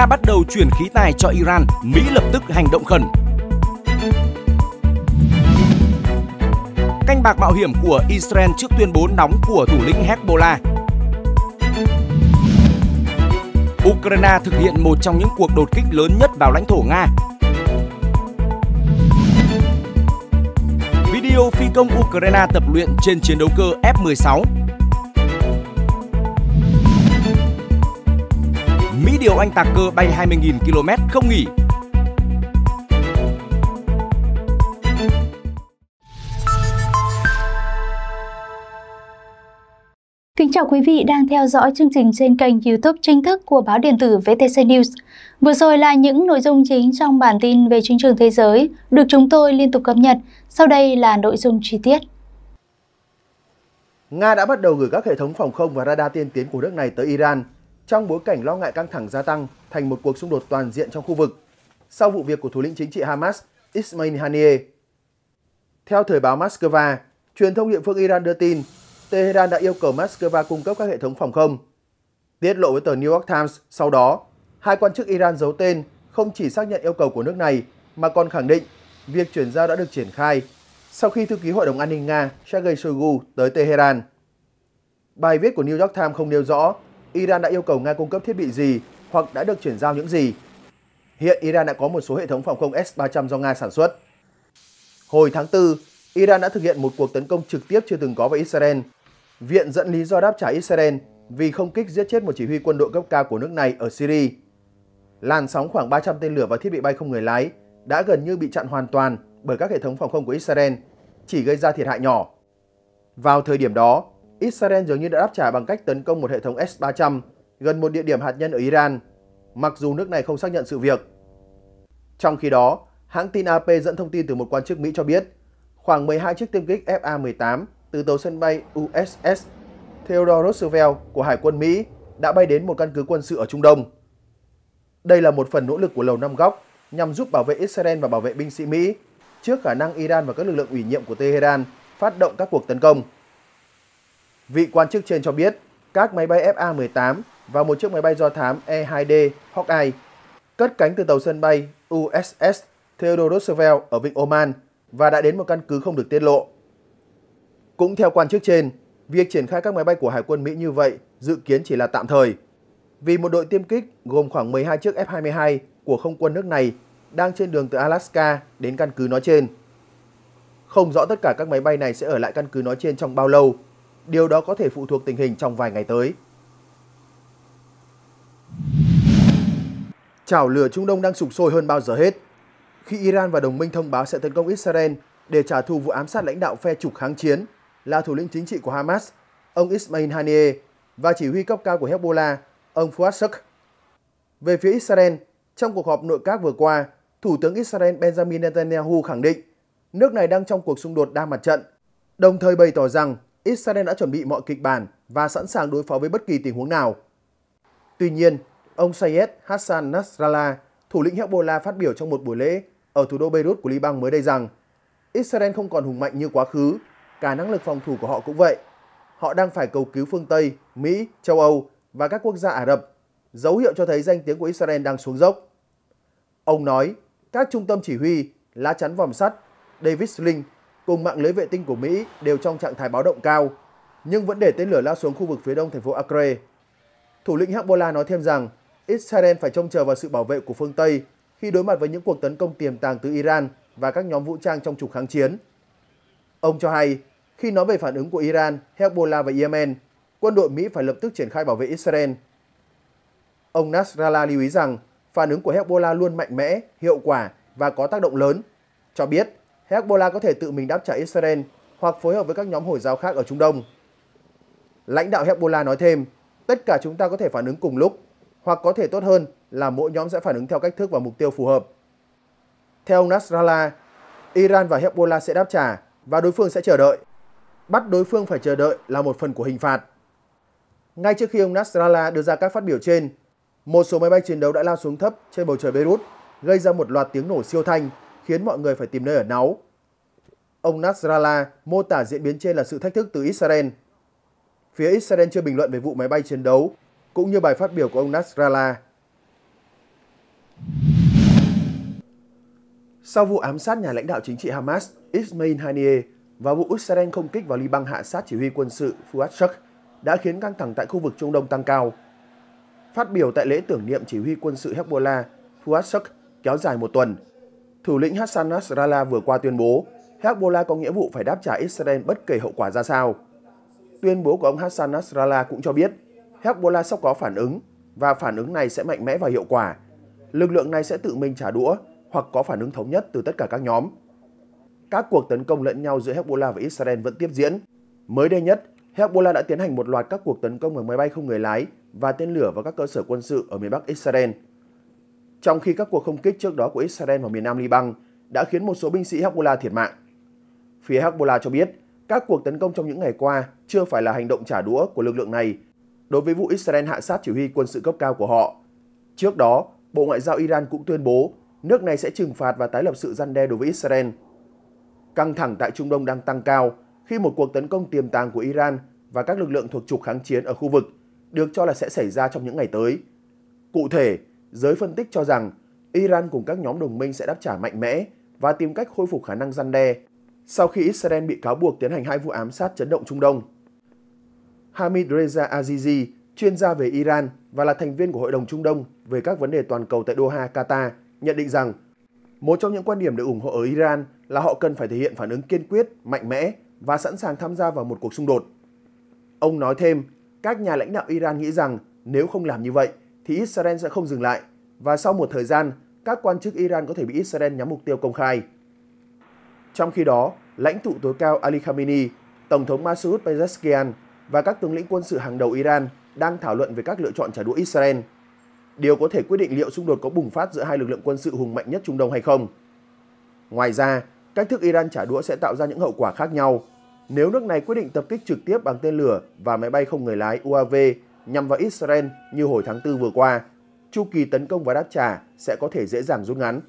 Nga bắt đầu chuyển khí tài cho Iran, Mỹ lập tức hành động khẩn. Canh bạc mạo hiểm của Israel trước tuyên bố nóng của thủ lĩnh Hezbollah. Ukraine thực hiện một trong những cuộc đột kích lớn nhất vào lãnh thổ Nga. Video phi công Ukraine tập luyện trên chiến đấu cơ F-16 điều anh tạc cơ bay 20.000 km không nghỉ. Kính chào quý vị đang theo dõi chương trình trên kênh YouTube chính thức của báo điện tử VTC News. Vừa rồi là những nội dung chính trong bản tin về chính trường thế giới được chúng tôi liên tục cập nhật. Sau đây là nội dung chi tiết. Nga đã bắt đầu gửi các hệ thống phòng không và radar tiên tiến của nước này tới Iran trong bối cảnh lo ngại căng thẳng gia tăng thành một cuộc xung đột toàn diện trong khu vực sau vụ việc của thủ lĩnh chính trị Hamas Ismail Haniyeh. Theo thời báo Moscow, truyền thông địa phương Iran đưa tin Tehran đã yêu cầu Moscow cung cấp các hệ thống phòng không. Tiết lộ với tờ New York Times sau đó, hai quan chức Iran giấu tên không chỉ xác nhận yêu cầu của nước này mà còn khẳng định việc chuyển giao đã được triển khai sau khi thư ký Hội đồng An ninh Nga Sergei Shoigu tới Tehran. Bài viết của New York Times không nêu rõ Iran đã yêu cầu Nga cung cấp thiết bị gì hoặc đã được chuyển giao những gì. Hiện Iran đã có một số hệ thống phòng không S-300 do Nga sản xuất. Hồi tháng 4, Iran đã thực hiện một cuộc tấn công trực tiếp chưa từng có vào Israel. Viện dẫn lý do đáp trả Israel vì không kích giết chết một chỉ huy quân đội cấp cao của nước này ở Syria. Làn sóng khoảng 300 tên lửa và thiết bị bay không người lái đã gần như bị chặn hoàn toàn bởi các hệ thống phòng không của Israel, chỉ gây ra thiệt hại nhỏ. Vào thời điểm đó, Israel dường như đã đáp trả bằng cách tấn công một hệ thống S-300 gần một địa điểm hạt nhân ở Iran, mặc dù nước này không xác nhận sự việc. Trong khi đó, hãng tin AP dẫn thông tin từ một quan chức Mỹ cho biết, khoảng 12 chiếc tiêm kích FA-18 từ tàu sân bay USS Theodore Roosevelt của Hải quân Mỹ đã bay đến một căn cứ quân sự ở Trung Đông. Đây là một phần nỗ lực của Lầu Năm Góc nhằm giúp bảo vệ Israel và bảo vệ binh sĩ Mỹ trước khả năng Iran và các lực lượng ủy nhiệm của Tehran phát động các cuộc tấn công. Vị quan chức trên cho biết các máy bay FA-18 và một chiếc máy bay do thám E-2D Hawkeye cất cánh từ tàu sân bay USS Theodore Roosevelt ở Vịnh Oman và đã đến một căn cứ không được tiết lộ. Cũng theo quan chức trên, việc triển khai các máy bay của Hải quân Mỹ như vậy dự kiến chỉ là tạm thời, vì một đội tiêm kích gồm khoảng 12 chiếc F-22 của không quân nước này đang trên đường từ Alaska đến căn cứ nói trên. Không rõ tất cả các máy bay này sẽ ở lại căn cứ nói trên trong bao lâu, điều đó có thể phụ thuộc tình hình trong vài ngày tới. Chảo lửa Trung Đông đang sụp sôi hơn bao giờ hết. Khi Iran và đồng minh thông báo sẽ tấn công Israel để trả thù vụ ám sát lãnh đạo phe trục kháng chiến là thủ lĩnh chính trị của Hamas, ông Ismail Haniyeh và chỉ huy cấp cao của Hezbollah, ông Fuad Shuk. Về phía Israel, trong cuộc họp nội các vừa qua, Thủ tướng Israel Benjamin Netanyahu khẳng định nước này đang trong cuộc xung đột đa mặt trận, đồng thời bày tỏ rằng Israel đã chuẩn bị mọi kịch bản và sẵn sàng đối phó với bất kỳ tình huống nào. Tuy nhiên, ông Sayed Hassan Nasrallah, thủ lĩnh Hezbollah phát biểu trong một buổi lễ ở thủ đô Beirut của Liban mới đây rằng Israel không còn hùng mạnh như quá khứ, cả năng lực phòng thủ của họ cũng vậy. Họ đang phải cầu cứu phương Tây, Mỹ, châu Âu và các quốc gia Ả Rập, dấu hiệu cho thấy danh tiếng của Israel đang xuống dốc. Ông nói, các trung tâm chỉ huy, lá chắn vòm sắt, David Sling cùng mạng lưới vệ tinh của Mỹ đều trong trạng thái báo động cao, nhưng vẫn để tên lửa lao xuống khu vực phía đông thành phố Acre. Thủ lĩnh Hezbollah nói thêm rằng Israel phải trông chờ vào sự bảo vệ của phương Tây khi đối mặt với những cuộc tấn công tiềm tàng từ Iran và các nhóm vũ trang trong trục kháng chiến. Ông cho hay, khi nói về phản ứng của Iran, Hezbollah và Yemen, quân đội Mỹ phải lập tức triển khai bảo vệ Israel. Ông Nasrallah lưu ý rằng phản ứng của Hezbollah luôn mạnh mẽ, hiệu quả và có tác động lớn, cho biết Hezbollah có thể tự mình đáp trả Israel hoặc phối hợp với các nhóm Hồi giáo khác ở Trung Đông. Lãnh đạo Hezbollah nói thêm, tất cả chúng ta có thể phản ứng cùng lúc, hoặc có thể tốt hơn là mỗi nhóm sẽ phản ứng theo cách thức và mục tiêu phù hợp. Theo Nasrallah, Iran và Hezbollah sẽ đáp trả và đối phương sẽ chờ đợi. Bắt đối phương phải chờ đợi là một phần của hình phạt. Ngay trước khi ông Nasrallah đưa ra các phát biểu trên, một số máy bay chiến đấu đã lao xuống thấp trên bầu trời Beirut, gây ra một loạt tiếng nổ siêu thanh khiến mọi người phải tìm nơi ở náu. Ông Nasrallah mô tả diễn biến trên là sự thách thức từ Israel. Phía Israel chưa bình luận về vụ máy bay chiến đấu, cũng như bài phát biểu của ông Nasrallah. Sau vụ ám sát nhà lãnh đạo chính trị Hamas Ismail Haniyeh và vụ Israel không kích vào Liban hạ sát chỉ huy quân sự Fuad Shuk đã khiến căng thẳng tại khu vực Trung Đông tăng cao. Phát biểu tại lễ tưởng niệm chỉ huy quân sự Hezbollah, Fuad Shuk kéo dài một tuần – Thủ lĩnh Hassan Nasrallah vừa qua tuyên bố Hezbollah có nghĩa vụ phải đáp trả Israel bất kể hậu quả ra sao. Tuyên bố của ông Hassan Nasrallah cũng cho biết Hezbollah sắp có phản ứng và phản ứng này sẽ mạnh mẽ và hiệu quả. Lực lượng này sẽ tự mình trả đũa hoặc có phản ứng thống nhất từ tất cả các nhóm. Các cuộc tấn công lẫn nhau giữa Hezbollah và Israel vẫn tiếp diễn. Mới đây nhất, Hezbollah đã tiến hành một loạt các cuộc tấn công bằng máy bay không người lái và tên lửa vào các cơ sở quân sự ở miền Bắc Israel trong khi các cuộc không kích trước đó của Israel vào miền nam Liban đã khiến một số binh sĩ Hezbollah thiệt mạng. Phía Hezbollah cho biết, các cuộc tấn công trong những ngày qua chưa phải là hành động trả đũa của lực lượng này đối với vụ Israel hạ sát chỉ huy quân sự cấp cao của họ. Trước đó, Bộ Ngoại giao Iran cũng tuyên bố nước này sẽ trừng phạt và tái lập sự gian đe đối với Israel. Căng thẳng tại Trung Đông đang tăng cao khi một cuộc tấn công tiềm tàng của Iran và các lực lượng thuộc trục kháng chiến ở khu vực được cho là sẽ xảy ra trong những ngày tới. Cụ thể, giới phân tích cho rằng Iran cùng các nhóm đồng minh sẽ đáp trả mạnh mẽ và tìm cách khôi phục khả năng răn đe sau khi Israel bị cáo buộc tiến hành hai vụ ám sát chấn động Trung Đông. Hamid Reza Azizi, chuyên gia về Iran và là thành viên của Hội đồng Trung Đông về các vấn đề toàn cầu tại Doha, Qatar, nhận định rằng một trong những quan điểm được ủng hộ ở Iran là họ cần phải thể hiện phản ứng kiên quyết, mạnh mẽ và sẵn sàng tham gia vào một cuộc xung đột. Ông nói thêm, các nhà lãnh đạo Iran nghĩ rằng nếu không làm như vậy, thì Israel sẽ không dừng lại và sau một thời gian, các quan chức Iran có thể bị Israel nhắm mục tiêu công khai. Trong khi đó, lãnh tụ tối cao Ali Khamenei, Tổng thống Masoud Pezeshkian và các tướng lĩnh quân sự hàng đầu Iran đang thảo luận về các lựa chọn trả đũa Israel. Điều có thể quyết định liệu xung đột có bùng phát giữa hai lực lượng quân sự hùng mạnh nhất Trung Đông hay không. Ngoài ra, cách thức Iran trả đũa sẽ tạo ra những hậu quả khác nhau nếu nước này quyết định tập kích trực tiếp bằng tên lửa và máy bay không người lái UAV nhằm vào Israel như hồi tháng 4 vừa qua, chu kỳ tấn công và đáp trả sẽ có thể dễ dàng rút ngắn.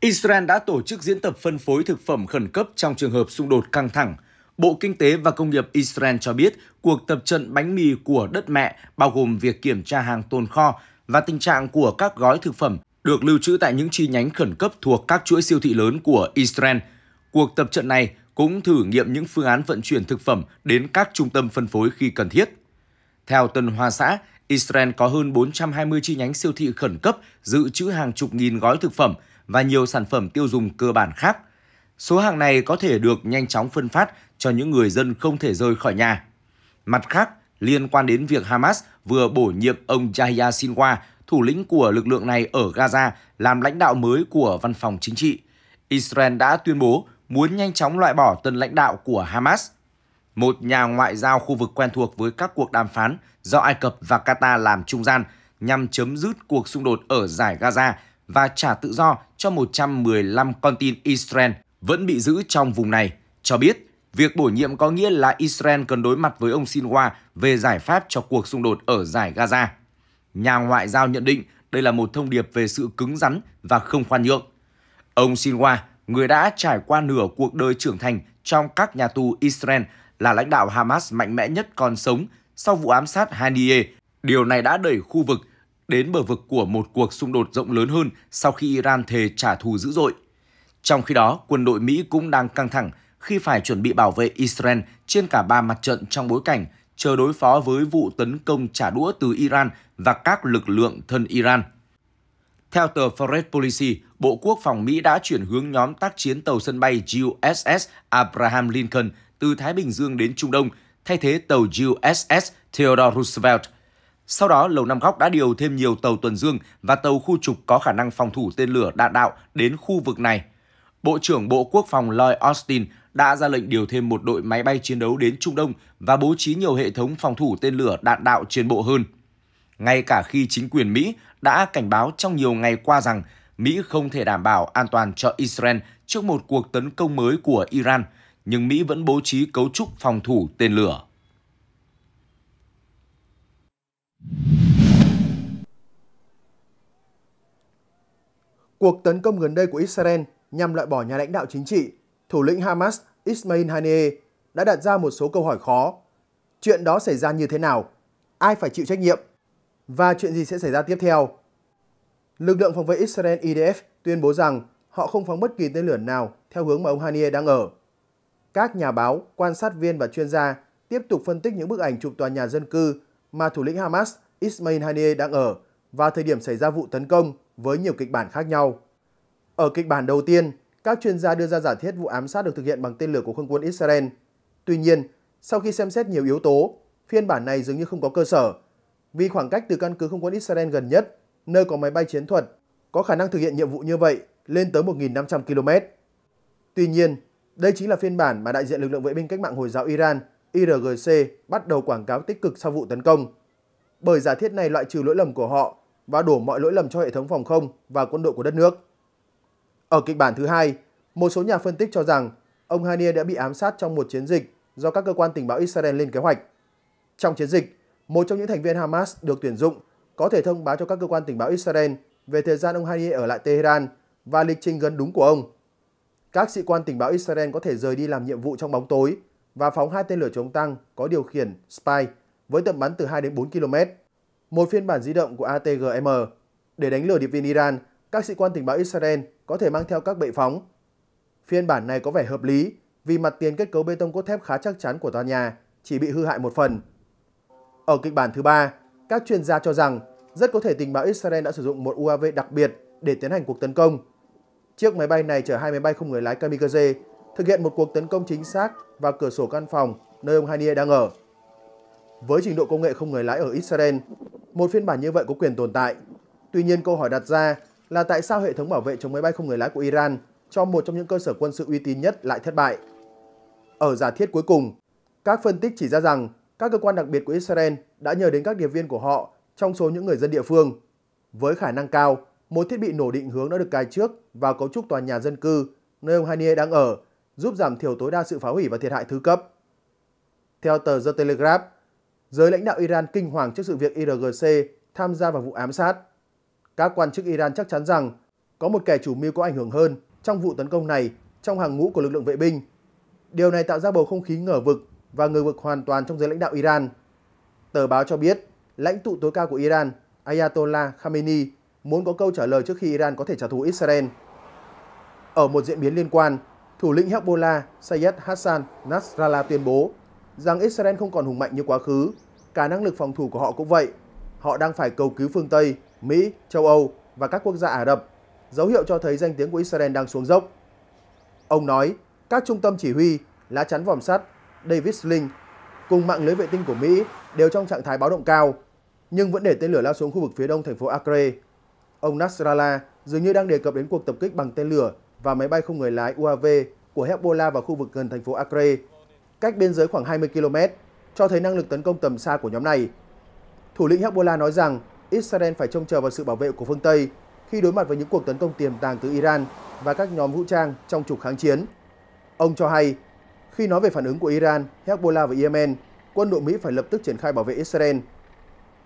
Israel đã tổ chức diễn tập phân phối thực phẩm khẩn cấp trong trường hợp xung đột căng thẳng. Bộ Kinh tế và Công nghiệp Israel cho biết cuộc tập trận bánh mì của đất mẹ bao gồm việc kiểm tra hàng tồn kho và tình trạng của các gói thực phẩm được lưu trữ tại những chi nhánh khẩn cấp thuộc các chuỗi siêu thị lớn của Israel. Cuộc tập trận này cũng thử nghiệm những phương án vận chuyển thực phẩm đến các trung tâm phân phối khi cần thiết. Theo Tân Hoa xã, Israel có hơn 420 chi nhánh siêu thị khẩn cấp dự trữ hàng chục nghìn gói thực phẩm và nhiều sản phẩm tiêu dùng cơ bản khác. Số hàng này có thể được nhanh chóng phân phát cho những người dân không thể rời khỏi nhà. Mặt khác, liên quan đến việc Hamas vừa bổ nhiệm ông Yahya Sinwa, thủ lĩnh của lực lượng này ở Gaza, làm lãnh đạo mới của văn phòng chính trị. Israel đã tuyên bố muốn nhanh chóng loại bỏ tân lãnh đạo của Hamas. Một nhà ngoại giao khu vực quen thuộc với các cuộc đàm phán do Ai Cập và Qatar làm trung gian nhằm chấm dứt cuộc xung đột ở giải Gaza và trả tự do cho 115 con tin Israel vẫn bị giữ trong vùng này, cho biết việc bổ nhiệm có nghĩa là Israel cần đối mặt với ông Sinwa về giải pháp cho cuộc xung đột ở giải Gaza. Nhà ngoại giao nhận định đây là một thông điệp về sự cứng rắn và không khoan nhượng. Ông Sinwa người đã trải qua nửa cuộc đời trưởng thành trong các nhà tù Israel là lãnh đạo Hamas mạnh mẽ nhất còn sống sau vụ ám sát Haniyeh. Điều này đã đẩy khu vực đến bờ vực của một cuộc xung đột rộng lớn hơn sau khi Iran thề trả thù dữ dội. Trong khi đó, quân đội Mỹ cũng đang căng thẳng khi phải chuẩn bị bảo vệ Israel trên cả ba mặt trận trong bối cảnh chờ đối phó với vụ tấn công trả đũa từ Iran và các lực lượng thân Iran. Theo tờ Foreign Policy, Bộ Quốc phòng Mỹ đã chuyển hướng nhóm tác chiến tàu sân bay USS Abraham Lincoln từ Thái Bình Dương đến Trung Đông, thay thế tàu USS Theodore Roosevelt. Sau đó, Lầu Năm Góc đã điều thêm nhiều tàu tuần dương và tàu khu trục có khả năng phòng thủ tên lửa đạn đạo đến khu vực này. Bộ trưởng Bộ Quốc phòng Lloyd Austin đã ra lệnh điều thêm một đội máy bay chiến đấu đến Trung Đông và bố trí nhiều hệ thống phòng thủ tên lửa đạn đạo trên bộ hơn. Ngay cả khi chính quyền Mỹ đã cảnh báo trong nhiều ngày qua rằng Mỹ không thể đảm bảo an toàn cho Israel trước một cuộc tấn công mới của Iran, nhưng Mỹ vẫn bố trí cấu trúc phòng thủ tên lửa. Cuộc tấn công gần đây của Israel nhằm loại bỏ nhà lãnh đạo chính trị, thủ lĩnh Hamas Ismail Haniyeh đã đặt ra một số câu hỏi khó. Chuyện đó xảy ra như thế nào? Ai phải chịu trách nhiệm? Và chuyện gì sẽ xảy ra tiếp theo? Lực lượng phòng vệ Israel IDF tuyên bố rằng họ không phóng bất kỳ tên lửa nào theo hướng mà ông Hanier đang ở. Các nhà báo, quan sát viên và chuyên gia tiếp tục phân tích những bức ảnh chụp tòa nhà dân cư mà thủ lĩnh Hamas Ismail Haniyeh đang ở vào thời điểm xảy ra vụ tấn công với nhiều kịch bản khác nhau. Ở kịch bản đầu tiên, các chuyên gia đưa ra giả thiết vụ ám sát được thực hiện bằng tên lửa của không quân Israel. Tuy nhiên, sau khi xem xét nhiều yếu tố, phiên bản này dường như không có cơ sở vì khoảng cách từ căn cứ không quân Israel gần nhất, nơi có máy bay chiến thuật, có khả năng thực hiện nhiệm vụ như vậy lên tới 1.500 km. Tuy nhiên, đây chính là phiên bản mà đại diện lực lượng vệ binh cách mạng Hồi giáo Iran IRGC bắt đầu quảng cáo tích cực sau vụ tấn công. Bởi giả thiết này loại trừ lỗi lầm của họ và đổ mọi lỗi lầm cho hệ thống phòng không và quân đội của đất nước. Ở kịch bản thứ hai, một số nhà phân tích cho rằng ông Hanier đã bị ám sát trong một chiến dịch do các cơ quan tình báo Israel lên kế hoạch. Trong chiến dịch, một trong những thành viên Hamas được tuyển dụng, có thể thông báo cho các cơ quan tình báo Israel về thời gian ông Hadi ở lại Tehran và lịch trình gần đúng của ông. Các sĩ quan tình báo Israel có thể rời đi làm nhiệm vụ trong bóng tối và phóng hai tên lửa chống tăng có điều khiển Spy với tầm bắn từ 2 đến 4 km, một phiên bản di động của ATGM. Để đánh lừa điệp viên Iran, các sĩ quan tình báo Israel có thể mang theo các bệ phóng. Phiên bản này có vẻ hợp lý vì mặt tiền kết cấu bê tông cốt thép khá chắc chắn của tòa nhà chỉ bị hư hại một phần – ở kịch bản thứ ba, các chuyên gia cho rằng rất có thể tình báo Israel đã sử dụng một UAV đặc biệt để tiến hành cuộc tấn công. Chiếc máy bay này chở hai máy bay không người lái kamikaze thực hiện một cuộc tấn công chính xác vào cửa sổ căn phòng nơi ông Hanier đang ở. Với trình độ công nghệ không người lái ở Israel, một phiên bản như vậy có quyền tồn tại. Tuy nhiên câu hỏi đặt ra là tại sao hệ thống bảo vệ chống máy bay không người lái của Iran cho một trong những cơ sở quân sự uy tín nhất lại thất bại? Ở giả thiết cuối cùng, các phân tích chỉ ra rằng các cơ quan đặc biệt của Israel đã nhờ đến các điệp viên của họ trong số những người dân địa phương. Với khả năng cao, một thiết bị nổ định hướng đã được cài trước vào cấu trúc tòa nhà dân cư nơi ông Hanier đang ở, giúp giảm thiểu tối đa sự phá hủy và thiệt hại thứ cấp. Theo tờ The Telegraph, giới lãnh đạo Iran kinh hoàng trước sự việc IRGC tham gia vào vụ ám sát. Các quan chức Iran chắc chắn rằng có một kẻ chủ mưu có ảnh hưởng hơn trong vụ tấn công này trong hàng ngũ của lực lượng vệ binh. Điều này tạo ra bầu không khí ngờ vực và ngờ vực hoàn toàn trong giới lãnh đạo Iran. Tờ báo cho biết, lãnh tụ tối cao của Iran, Ayatollah Khamenei, muốn có câu trả lời trước khi Iran có thể trả thù Israel. Ở một diễn biến liên quan, thủ lĩnh Hezbollah Sayed Hassan Nasrallah tuyên bố rằng Israel không còn hùng mạnh như quá khứ, cả năng lực phòng thủ của họ cũng vậy. Họ đang phải cầu cứu phương Tây, Mỹ, châu Âu và các quốc gia Ả Rập, dấu hiệu cho thấy danh tiếng của Israel đang xuống dốc. Ông nói, các trung tâm chỉ huy, lá chắn vòm sắt David Sling cùng mạng lưới vệ tinh của Mỹ đều trong trạng thái báo động cao, nhưng vẫn để tên lửa lao xuống khu vực phía đông thành phố Acre. Ông Nasrallah dường như đang đề cập đến cuộc tập kích bằng tên lửa và máy bay không người lái UAV của Hezbollah vào khu vực gần thành phố Acre, cách biên giới khoảng 20 km, cho thấy năng lực tấn công tầm xa của nhóm này. Thủ lĩnh Hezbollah nói rằng Israel phải trông chờ vào sự bảo vệ của phương Tây khi đối mặt với những cuộc tấn công tiềm tàng từ Iran và các nhóm vũ trang trong trục kháng chiến. Ông cho hay khi nói về phản ứng của Iran, Hezbollah và Yemen, quân đội Mỹ phải lập tức triển khai bảo vệ Israel.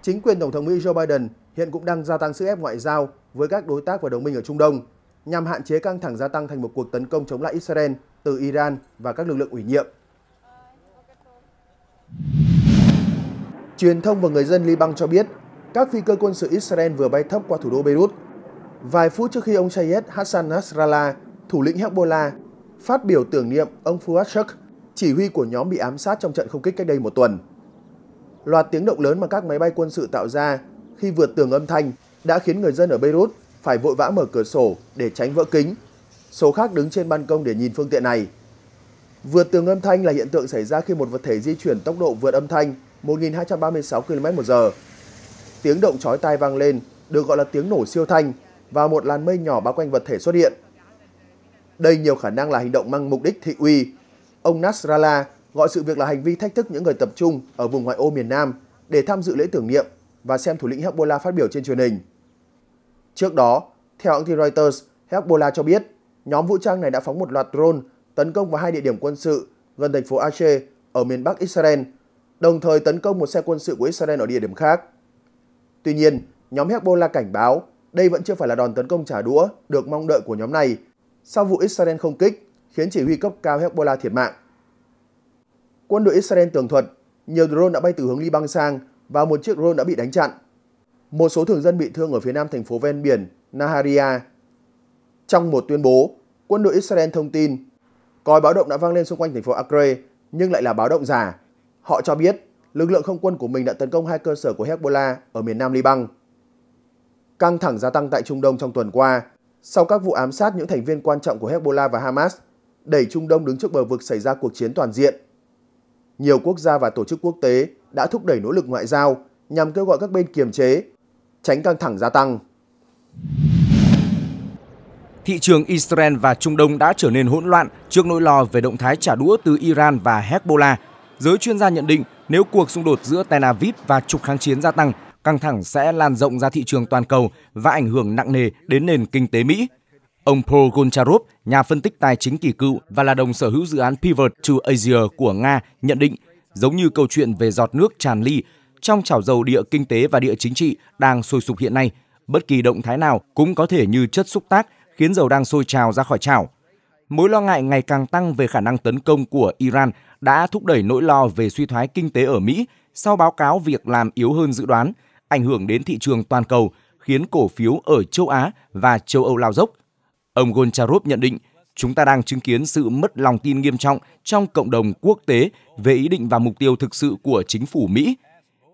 Chính quyền Tổng thống Mỹ Joe Biden hiện cũng đang gia tăng sức ép ngoại giao với các đối tác và đồng minh ở Trung Đông nhằm hạn chế căng thẳng gia tăng thành một cuộc tấn công chống lại Israel từ Iran và các lực lượng ủy nhiệm. Truyền thông và người dân Liban cho biết, các phi cơ quân sự Israel vừa bay thấp qua thủ đô Beirut. Vài phút trước khi ông Sayyed Hassan Nasrallah, thủ lĩnh Hezbollah, phát biểu tưởng niệm ông Fuad Shuk, chỉ huy của nhóm bị ám sát trong trận không kích cách đây một tuần. Loạt tiếng động lớn mà các máy bay quân sự tạo ra khi vượt tường âm thanh đã khiến người dân ở Beirut phải vội vã mở cửa sổ để tránh vỡ kính. Số khác đứng trên ban công để nhìn phương tiện này. Vượt tường âm thanh là hiện tượng xảy ra khi một vật thể di chuyển tốc độ vượt âm thanh 1.236 km/h. Tiếng động chói tai vang lên được gọi là tiếng nổ siêu thanh và một làn mây nhỏ bao quanh vật thể xuất hiện. Đây nhiều khả năng là hành động mang mục đích thị uy. Ông Nasrallah gọi sự việc là hành vi thách thức những người tập trung ở vùng ngoại ô miền Nam để tham dự lễ tưởng niệm và xem thủ lĩnh Hezbollah phát biểu trên truyền hình. Trước đó, theo hãng tin Reuters, Hezbollah cho biết nhóm vũ trang này đã phóng một loạt drone tấn công vào hai địa điểm quân sự gần thành phố Aceh ở miền Bắc Israel, đồng thời tấn công một xe quân sự của Israel ở địa điểm khác. Tuy nhiên, nhóm Hezbollah cảnh báo đây vẫn chưa phải là đòn tấn công trả đũa được mong đợi của nhóm này sau vụ Israel không kích khiến chỉ huy cấp cao Hezbollah thiệt mạng. Quân đội Israel tường thuật nhiều drone đã bay từ hướng Liban sang và một chiếc drone đã bị đánh chặn. Một số thường dân bị thương ở phía nam thành phố ven biển Naharia. Trong một tuyên bố, quân đội Israel thông tin còi báo động đã vang lên xung quanh thành phố Acre nhưng lại là báo động giả. Họ cho biết lực lượng không quân của mình đã tấn công hai cơ sở của Hezbollah ở miền nam Liban. Căng thẳng gia tăng tại Trung Đông trong tuần qua sau các vụ ám sát những thành viên quan trọng của Hezbollah và Hamas, đẩy Trung Đông đứng trước bờ vực xảy ra cuộc chiến toàn diện. Nhiều quốc gia và tổ chức quốc tế đã thúc đẩy nỗ lực ngoại giao nhằm kêu gọi các bên kiềm chế, tránh căng thẳng gia tăng. Thị trường Israel và Trung Đông đã trở nên hỗn loạn trước nỗi lo về động thái trả đũa từ Iran và Hezbollah. Giới chuyên gia nhận định nếu cuộc xung đột giữa Tel Aviv và trục kháng chiến gia tăng căng thẳng sẽ lan rộng ra thị trường toàn cầu và ảnh hưởng nặng nề đến nền kinh tế Mỹ. Ông Paul Goncharov, nhà phân tích tài chính kỳ cựu và là đồng sở hữu dự án Pivot to Asia của Nga, nhận định giống như câu chuyện về giọt nước tràn ly trong chảo dầu địa kinh tế và địa chính trị đang sôi sục hiện nay, bất kỳ động thái nào cũng có thể như chất xúc tác khiến dầu đang sôi trào ra khỏi chảo. Mối lo ngại ngày càng tăng về khả năng tấn công của Iran đã thúc đẩy nỗi lo về suy thoái kinh tế ở Mỹ sau báo cáo việc làm yếu hơn dự đoán ảnh hưởng đến thị trường toàn cầu, khiến cổ phiếu ở châu Á và châu Âu lao dốc. Ông Goncharov nhận định, chúng ta đang chứng kiến sự mất lòng tin nghiêm trọng trong cộng đồng quốc tế về ý định và mục tiêu thực sự của chính phủ Mỹ.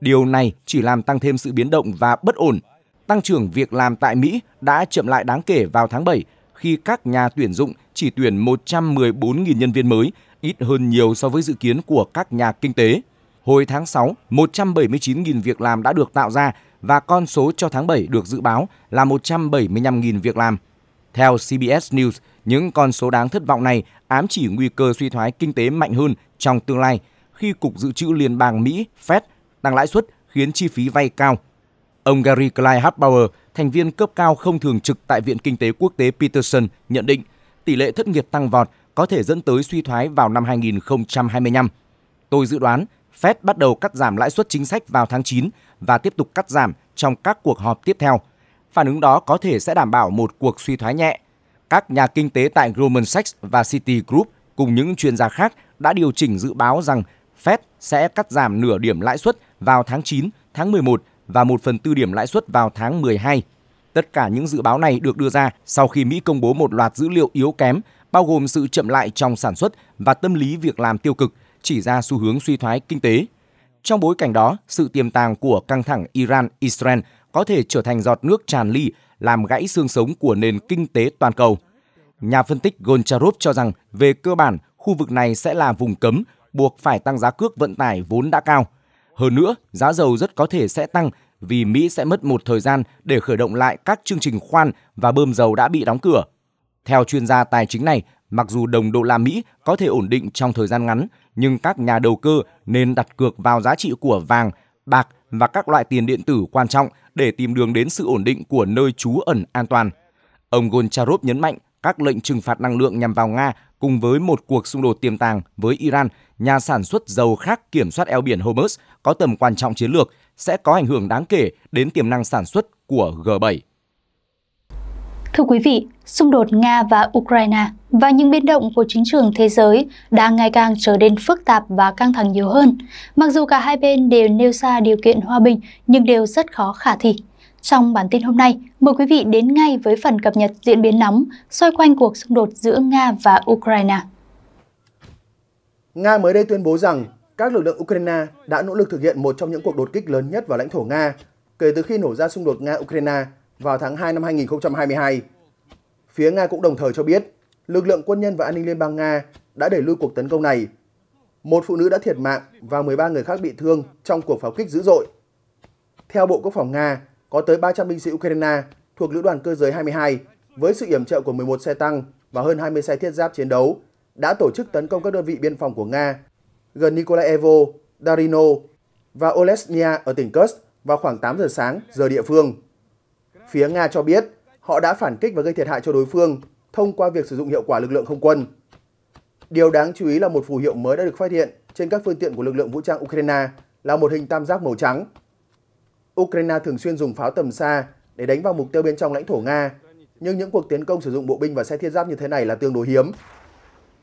Điều này chỉ làm tăng thêm sự biến động và bất ổn. Tăng trưởng việc làm tại Mỹ đã chậm lại đáng kể vào tháng 7 khi các nhà tuyển dụng chỉ tuyển 114.000 nhân viên mới, ít hơn nhiều so với dự kiến của các nhà kinh tế. Hồi tháng 6, 179.000 việc làm đã được tạo ra và con số cho tháng 7 được dự báo là 175.000 việc làm. Theo CBS News, những con số đáng thất vọng này ám chỉ nguy cơ suy thoái kinh tế mạnh hơn trong tương lai khi Cục Dự trữ Liên bang Mỹ Fed tăng lãi suất khiến chi phí vay cao. Ông Gary Kleinhardbauer, thành viên cấp cao không thường trực tại Viện Kinh tế Quốc tế Peterson, nhận định tỷ lệ thất nghiệp tăng vọt có thể dẫn tới suy thoái vào năm 2025. Tôi dự đoán Fed bắt đầu cắt giảm lãi suất chính sách vào tháng 9 và tiếp tục cắt giảm trong các cuộc họp tiếp theo. Phản ứng đó có thể sẽ đảm bảo một cuộc suy thoái nhẹ. Các nhà kinh tế tại Goldman Sachs và Citigroup cùng những chuyên gia khác đã điều chỉnh dự báo rằng Fed sẽ cắt giảm nửa điểm lãi suất vào tháng 9, tháng 11 và 1 phần tư điểm lãi suất vào tháng 12. Tất cả những dự báo này được đưa ra sau khi Mỹ công bố một loạt dữ liệu yếu kém, bao gồm sự chậm lại trong sản xuất và tâm lý việc làm tiêu cực chỉ ra xu hướng suy thoái kinh tế. Trong bối cảnh đó, sự tiềm tàng của căng thẳng Iran-Israel có thể trở thành giọt nước tràn ly làm gãy xương sống của nền kinh tế toàn cầu. Nhà phân tích Goncharov cho rằng về cơ bản, khu vực này sẽ là vùng cấm buộc phải tăng giá cước vận tải vốn đã cao. Hơn nữa, giá dầu rất có thể sẽ tăng vì Mỹ sẽ mất một thời gian để khởi động lại các chương trình khoan và bơm dầu đã bị đóng cửa. Theo chuyên gia tài chính này, mặc dù đồng đô la Mỹ có thể ổn định trong thời gian ngắn, nhưng các nhà đầu cơ nên đặt cược vào giá trị của vàng, bạc và các loại tiền điện tử quan trọng để tìm đường đến sự ổn định của nơi trú ẩn an toàn. Ông Goncharov nhấn mạnh các lệnh trừng phạt năng lượng nhằm vào Nga cùng với một cuộc xung đột tiềm tàng với Iran, nhà sản xuất dầu khác kiểm soát eo biển Hormuz có tầm quan trọng chiến lược sẽ có ảnh hưởng đáng kể đến tiềm năng sản xuất của G7. Thưa quý vị, xung đột Nga và Ukraine và những biến động của chính trường thế giới đang ngày càng trở nên phức tạp và căng thẳng nhiều hơn. Mặc dù cả hai bên đều nêu ra điều kiện hòa bình nhưng đều rất khó khả thi. Trong bản tin hôm nay, mời quý vị đến ngay với phần cập nhật diễn biến nóng xoay quanh cuộc xung đột giữa Nga và Ukraine. Nga mới đây tuyên bố rằng các lực lượng Ukraine đã nỗ lực thực hiện một trong những cuộc đột kích lớn nhất vào lãnh thổ Nga kể từ khi nổ ra xung đột Nga-Ukraine vào tháng 2 năm 2022. Phía Nga cũng đồng thời cho biết lực lượng quân nhân và an ninh Liên bang Nga đã đẩy lùi cuộc tấn công này. Một phụ nữ đã thiệt mạng và 13 người khác bị thương trong cuộc pháo kích dữ dội. Theo Bộ Quốc phòng Nga, có tới 300 binh sĩ Ukraine thuộc Lữ đoàn Cơ giới 22 với sự yểm trợ của 11 xe tăng và hơn 20 xe thiết giáp chiến đấu đã tổ chức tấn công các đơn vị biên phòng của Nga gần Nikolaevo, Darino và Olesnya ở tỉnh Kursk vào khoảng 8 giờ sáng giờ địa phương. Phía Nga cho biết họ đã phản kích và gây thiệt hại cho đối phương thông qua việc sử dụng hiệu quả lực lượng không quân. Điều đáng chú ý là một phù hiệu mới đã được phát hiện trên các phương tiện của lực lượng vũ trang Ukraine là một hình tam giác màu trắng. Ukraine thường xuyên dùng pháo tầm xa để đánh vào mục tiêu bên trong lãnh thổ Nga, nhưng những cuộc tiến công sử dụng bộ binh và xe thiết giáp như thế này là tương đối hiếm.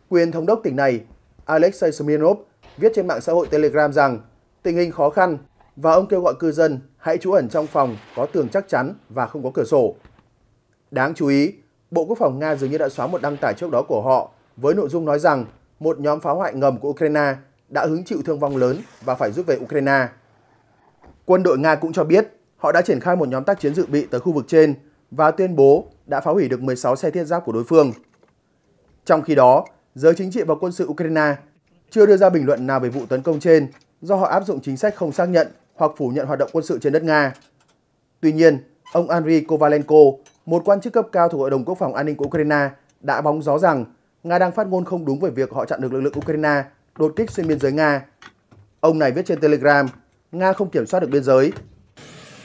Quyền thống đốc tỉnh này, Alexei Smirnov, viết trên mạng xã hội Telegram rằng tình hình khó khăn và ông kêu gọi cư dân hãy trú ẩn trong phòng có tường chắc chắn và không có cửa sổ. Đáng chú ý, Bộ Quốc phòng Nga dường như đã xóa một đăng tải trước đó của họ với nội dung nói rằng một nhóm phá hoại ngầm của Ukraine đã hứng chịu thương vong lớn và phải rút về Ukraine. Quân đội Nga cũng cho biết họ đã triển khai một nhóm tác chiến dự bị tới khu vực trên và tuyên bố đã phá hủy được 16 xe thiết giáp của đối phương. Trong khi đó, giới chính trị và quân sự Ukraine chưa đưa ra bình luận nào về vụ tấn công trên do họ áp dụng chính sách không xác nhận hoặc phủ nhận hoạt động quân sự trên đất Nga. Tuy nhiên, ông Andriy Kovalenko, một quan chức cấp cao thuộc Hội đồng Quốc phòng An ninh của Ukraine đã bóng gió rằng Nga đang phát ngôn không đúng về việc họ chặn được lực lượng Ukraine đột kích xuyên biên giới Nga. Ông này viết trên Telegram, Nga không kiểm soát được biên giới.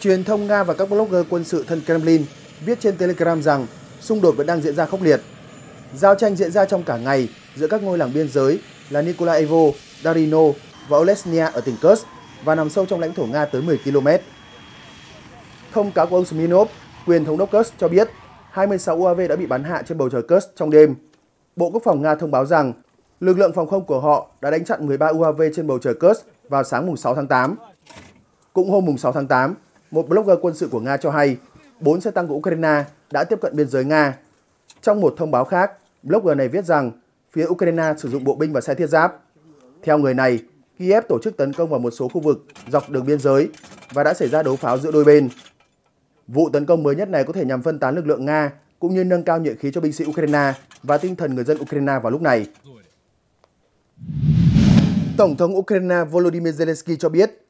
Truyền thông Nga và các blogger quân sự thân Kremlin viết trên Telegram rằng xung đột vẫn đang diễn ra khốc liệt. Giao tranh diễn ra trong cả ngày giữa các ngôi làng biên giới là Nikolaevo, Darino và Olesnya ở tỉnh Kursk và nằm sâu trong lãnh thổ Nga tới 10 km. Thông cáo của ông Smirnov quyền thống đốc Kursk cho biết 26 UAV đã bị bắn hạ trên bầu trời Kursk trong đêm. Bộ Quốc phòng Nga thông báo rằng lực lượng phòng không của họ đã đánh chặn 13 UAV trên bầu trời Kursk vào sáng mùng 6 tháng 8. Cũng hôm mùng 6 tháng 8, một blogger quân sự của Nga cho hay 4 xe tăng của Ukraine đã tiếp cận biên giới Nga. Trong một thông báo khác, blogger này viết rằng phía Ukraine sử dụng bộ binh và xe thiết giáp. Theo người này, Kiev tổ chức tấn công vào một số khu vực dọc đường biên giới và đã xảy ra đấu pháo giữa đôi bên. Vụ tấn công mới nhất này có thể nhằm phân tán lực lượng Nga cũng như nâng cao nhuệ khí cho binh sĩ Ukraine và tinh thần người dân Ukraine vào lúc này. Tổng thống Ukraine Volodymyr Zelensky cho biết,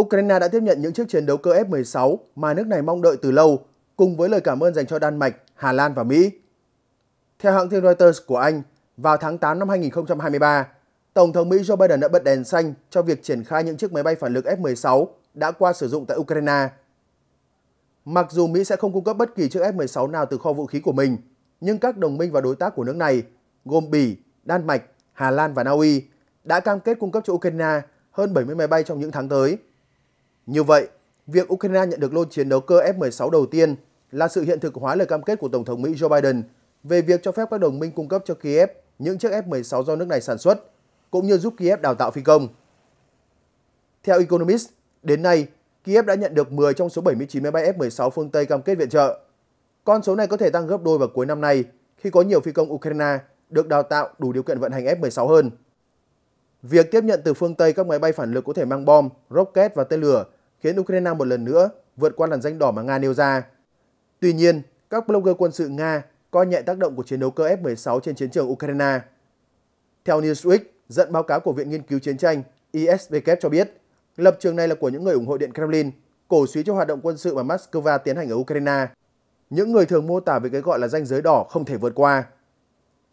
Ukraine đã tiếp nhận những chiếc chiến đấu cơ F-16 mà nước này mong đợi từ lâu, cùng với lời cảm ơn dành cho Đan Mạch, Hà Lan và Mỹ. Theo hãng tin Reuters của Anh, vào tháng 8 năm 2023, Tổng thống Mỹ Joe Biden đã bật đèn xanh cho việc triển khai những chiếc máy bay phản lực F-16 đã qua sử dụng tại Ukraine – Mặc dù Mỹ sẽ không cung cấp bất kỳ chiếc F-16 nào từ kho vũ khí của mình, nhưng các đồng minh và đối tác của nước này, gồm Bỉ, Đan Mạch, Hà Lan và Na Uy, đã cam kết cung cấp cho Ukraine hơn 70 máy bay trong những tháng tới. Như vậy, việc Ukraine nhận được lô chiến đấu cơ F-16 đầu tiên là sự hiện thực hóa lời cam kết của Tổng thống Mỹ Joe Biden về việc cho phép các đồng minh cung cấp cho Kiev những chiếc F-16 do nước này sản xuất, cũng như giúp Kiev đào tạo phi công. Theo Economist, đến nay, Kiev đã nhận được 10 trong số 79 máy bay F-16 phương Tây cam kết viện trợ. Con số này có thể tăng gấp đôi vào cuối năm nay khi có nhiều phi công Ukraine được đào tạo đủ điều kiện vận hành F-16 hơn. Việc tiếp nhận từ phương Tây các máy bay phản lực có thể mang bom, rocket và tên lửa khiến Ukraine một lần nữa vượt qua làn danh đỏ mà Nga nêu ra. Tuy nhiên, các blogger quân sự Nga coi nhẹ tác động của chiến đấu cơ F-16 trên chiến trường Ukraine. Theo Newsweek, dẫn báo cáo của Viện Nghiên cứu Chiến tranh ISBK cho biết, Lập trường này là của những người ủng hộ Điện Kremlin, cổ suý cho hoạt động quân sự mà Moscow tiến hành ở Ukraine. Những người thường mô tả về cái gọi là ranh giới đỏ không thể vượt qua.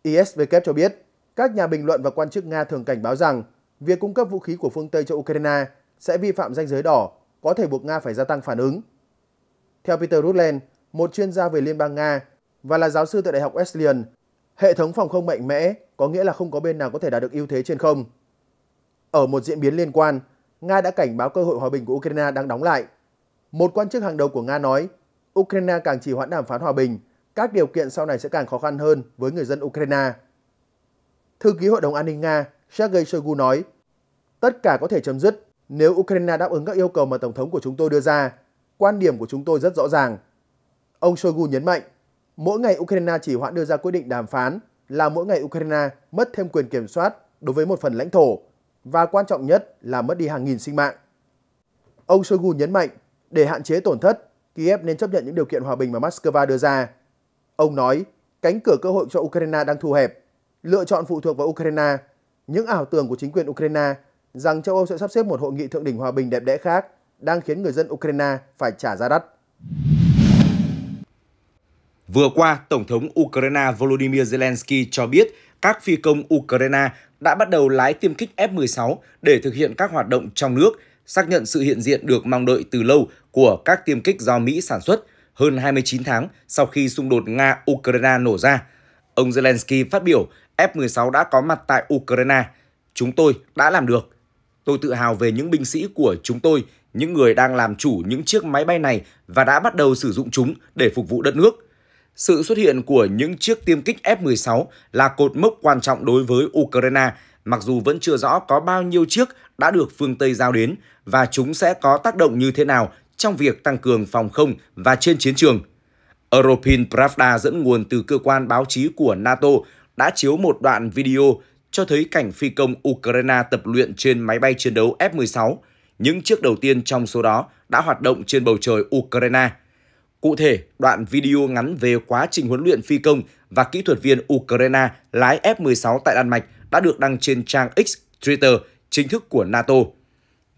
ISW cho biết, các nhà bình luận và quan chức Nga thường cảnh báo rằng việc cung cấp vũ khí của phương Tây cho Ukraine sẽ vi phạm ranh giới đỏ, có thể buộc Nga phải gia tăng phản ứng. Theo Peter Rutland, một chuyên gia về Liên bang Nga và là giáo sư tại Đại học Wesleyan, hệ thống phòng không mạnh mẽ có nghĩa là không có bên nào có thể đạt được ưu thế trên không. Ở một diễn biến liên quan, Nga đã cảnh báo cơ hội hòa bình của Ukraine đang đóng lại. Một quan chức hàng đầu của Nga nói, Ukraine càng trì hoãn đàm phán hòa bình, các điều kiện sau này sẽ càng khó khăn hơn với người dân Ukraine. Thư ký Hội đồng An ninh Nga Sergei Shoigu nói, tất cả có thể chấm dứt nếu Ukraine đáp ứng các yêu cầu mà Tổng thống của chúng tôi đưa ra. Quan điểm của chúng tôi rất rõ ràng. Ông Shoigu nhấn mạnh, mỗi ngày Ukraine chỉ hoãn đưa ra quyết định đàm phán là mỗi ngày Ukraine mất thêm quyền kiểm soát đối với một phần lãnh thổ và quan trọng nhất là mất đi hàng nghìn sinh mạng. Ông Shoigu nhấn mạnh, để hạn chế tổn thất, Kiev nên chấp nhận những điều kiện hòa bình mà Moscow đưa ra. Ông nói, cánh cửa cơ hội cho Ukraine đang thu hẹp, lựa chọn phụ thuộc vào Ukraine. Những ảo tưởng của chính quyền Ukraine rằng châu Âu sẽ sắp xếp một hội nghị thượng đỉnh hòa bình đẹp đẽ khác đang khiến người dân Ukraine phải trả giá đắt. Vừa qua, Tổng thống Ukraine Volodymyr Zelensky cho biết các phi công Ukraine đã bắt đầu lái tiêm kích F-16 để thực hiện các hoạt động trong nước, xác nhận sự hiện diện được mong đợi từ lâu của các tiêm kích do Mỹ sản xuất hơn 29 tháng sau khi xung đột Nga-Ukraine nổ ra. Ông Zelensky phát biểu F-16 đã có mặt tại Ukraine. Chúng tôi đã làm được. Tôi tự hào về những binh sĩ của chúng tôi, những người đang làm chủ những chiếc máy bay này và đã bắt đầu sử dụng chúng để phục vụ đất nước sự xuất hiện của những chiếc tiêm kích F-16 là cột mốc quan trọng đối với Ukraine, mặc dù vẫn chưa rõ có bao nhiêu chiếc đã được phương Tây giao đến và chúng sẽ có tác động như thế nào trong việc tăng cường phòng không và trên chiến trường. Europin Pravda dẫn nguồn từ cơ quan báo chí của NATO đã chiếu một đoạn video cho thấy cảnh phi công Ukraine tập luyện trên máy bay chiến đấu F-16. Những chiếc đầu tiên trong số đó đã hoạt động trên bầu trời Ukraine. Cụ thể, đoạn video ngắn về quá trình huấn luyện phi công và kỹ thuật viên Ukraine lái F-16 tại Đan Mạch đã được đăng trên trang X Twitter chính thức của NATO.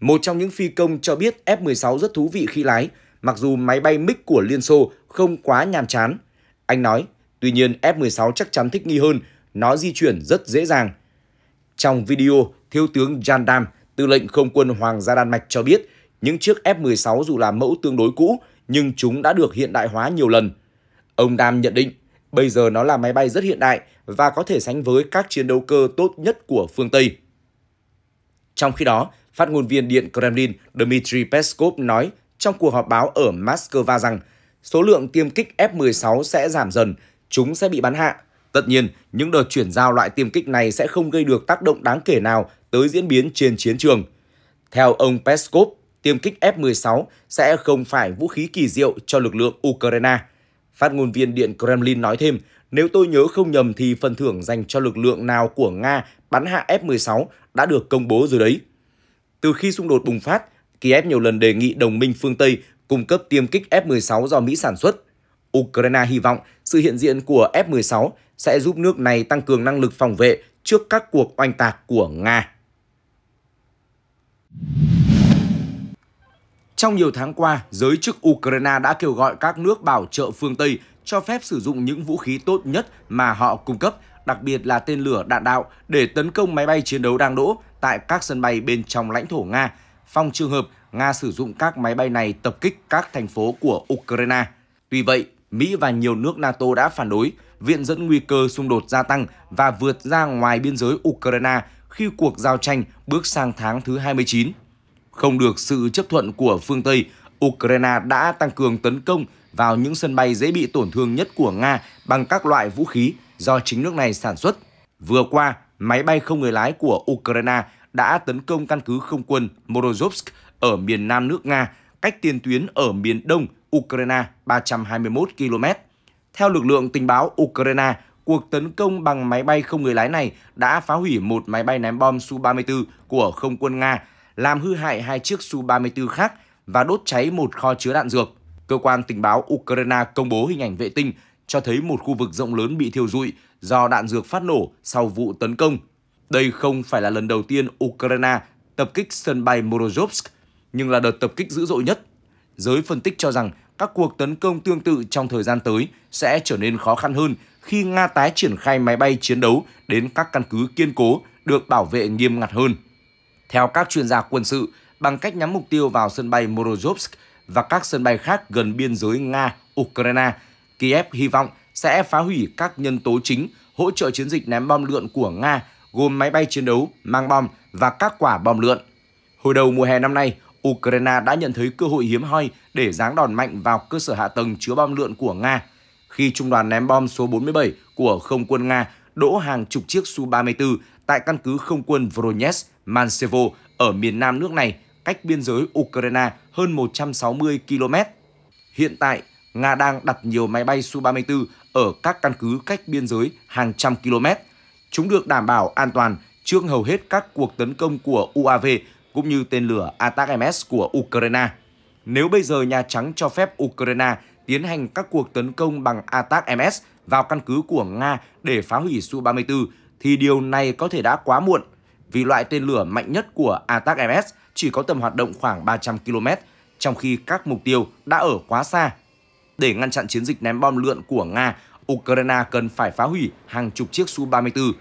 Một trong những phi công cho biết F-16 rất thú vị khi lái, mặc dù máy bay MiG của Liên Xô không quá nhàm chán. Anh nói, tuy nhiên F-16 chắc chắn thích nghi hơn, nó di chuyển rất dễ dàng. Trong video, Thiếu tướng Jan Dam, tư lệnh không quân Hoàng gia Đan Mạch cho biết, những chiếc F-16 dù là mẫu tương đối cũ nhưng chúng đã được hiện đại hóa nhiều lần. Ông Nam nhận định, bây giờ nó là máy bay rất hiện đại và có thể sánh với các chiến đấu cơ tốt nhất của phương Tây. Trong khi đó, phát ngôn viên Điện Kremlin Dmitry Peskov nói trong cuộc họp báo ở Moscow rằng số lượng tiêm kích F-16 sẽ giảm dần, chúng sẽ bị bắn hạ. Tất nhiên, những đợt chuyển giao loại tiêm kích này sẽ không gây được tác động đáng kể nào tới diễn biến trên chiến trường. Theo ông Peskov, tiêm kích F-16 sẽ không phải vũ khí kỳ diệu cho lực lượng Ukraine. Phát ngôn viên Điện Kremlin nói thêm, nếu tôi nhớ không nhầm thì phần thưởng dành cho lực lượng nào của Nga bắn hạ F-16 đã được công bố rồi đấy. Từ khi xung đột bùng phát, Kiev nhiều lần đề nghị đồng minh phương Tây cung cấp tiêm kích F-16 do Mỹ sản xuất. Ukraine hy vọng sự hiện diện của F-16 sẽ giúp nước này tăng cường năng lực phòng vệ trước các cuộc oanh tạc của Nga. Trong nhiều tháng qua, giới chức Ukraine đã kêu gọi các nước bảo trợ phương Tây cho phép sử dụng những vũ khí tốt nhất mà họ cung cấp, đặc biệt là tên lửa đạn đạo, để tấn công máy bay chiến đấu đang đỗ tại các sân bay bên trong lãnh thổ Nga, phòng trường hợp Nga sử dụng các máy bay này tập kích các thành phố của Ukraine. Tuy vậy, Mỹ và nhiều nước NATO đã phản đối, viện dẫn nguy cơ xung đột gia tăng và vượt ra ngoài biên giới Ukraine khi cuộc giao tranh bước sang tháng thứ 29 không được sự chấp thuận của phương Tây, Ukraine đã tăng cường tấn công vào những sân bay dễ bị tổn thương nhất của Nga bằng các loại vũ khí do chính nước này sản xuất. Vừa qua, máy bay không người lái của Ukraine đã tấn công căn cứ không quân Morozovsk ở miền nam nước Nga, cách tiền tuyến ở miền đông Ukraine 321 km. Theo lực lượng tình báo Ukraine, cuộc tấn công bằng máy bay không người lái này đã phá hủy một máy bay ném bom Su-34 của không quân Nga làm hư hại hai chiếc Su-34 khác và đốt cháy một kho chứa đạn dược. Cơ quan tình báo Ukraine công bố hình ảnh vệ tinh cho thấy một khu vực rộng lớn bị thiêu rụi do đạn dược phát nổ sau vụ tấn công. Đây không phải là lần đầu tiên Ukraine tập kích sân bay Morozovsk, nhưng là đợt tập kích dữ dội nhất. Giới phân tích cho rằng các cuộc tấn công tương tự trong thời gian tới sẽ trở nên khó khăn hơn khi Nga tái triển khai máy bay chiến đấu đến các căn cứ kiên cố được bảo vệ nghiêm ngặt hơn theo các chuyên gia quân sự bằng cách nhắm mục tiêu vào sân bay Morozovsk và các sân bay khác gần biên giới Nga-Ukraine. Kiev hy vọng sẽ phá hủy các nhân tố chính hỗ trợ chiến dịch ném bom lượn của Nga gồm máy bay chiến đấu, mang bom và các quả bom lượn. Hồi đầu mùa hè năm nay, Ukraine đã nhận thấy cơ hội hiếm hoi để giáng đòn mạnh vào cơ sở hạ tầng chứa bom lượn của Nga khi trung đoàn ném bom số 47 của không quân Nga đỗ hàng chục chiếc Su-34 tại căn cứ không quân Voronezh, Mansevo ở miền nam nước này, cách biên giới Ukraine hơn 160 km. Hiện tại, Nga đang đặt nhiều máy bay Su-34 ở các căn cứ cách biên giới hàng trăm km. Chúng được đảm bảo an toàn trước hầu hết các cuộc tấn công của UAV cũng như tên lửa ATACMS của Ukraine. Nếu bây giờ Nhà Trắng cho phép Ukraine tiến hành các cuộc tấn công bằng ATACMS vào căn cứ của Nga để phá hủy Su-34, thì điều này có thể đã quá muộn vì loại tên lửa mạnh nhất của Attack MS chỉ có tầm hoạt động khoảng 300 km, trong khi các mục tiêu đã ở quá xa. Để ngăn chặn chiến dịch ném bom lượn của Nga, Ukraine cần phải phá hủy hàng chục chiếc Su-34.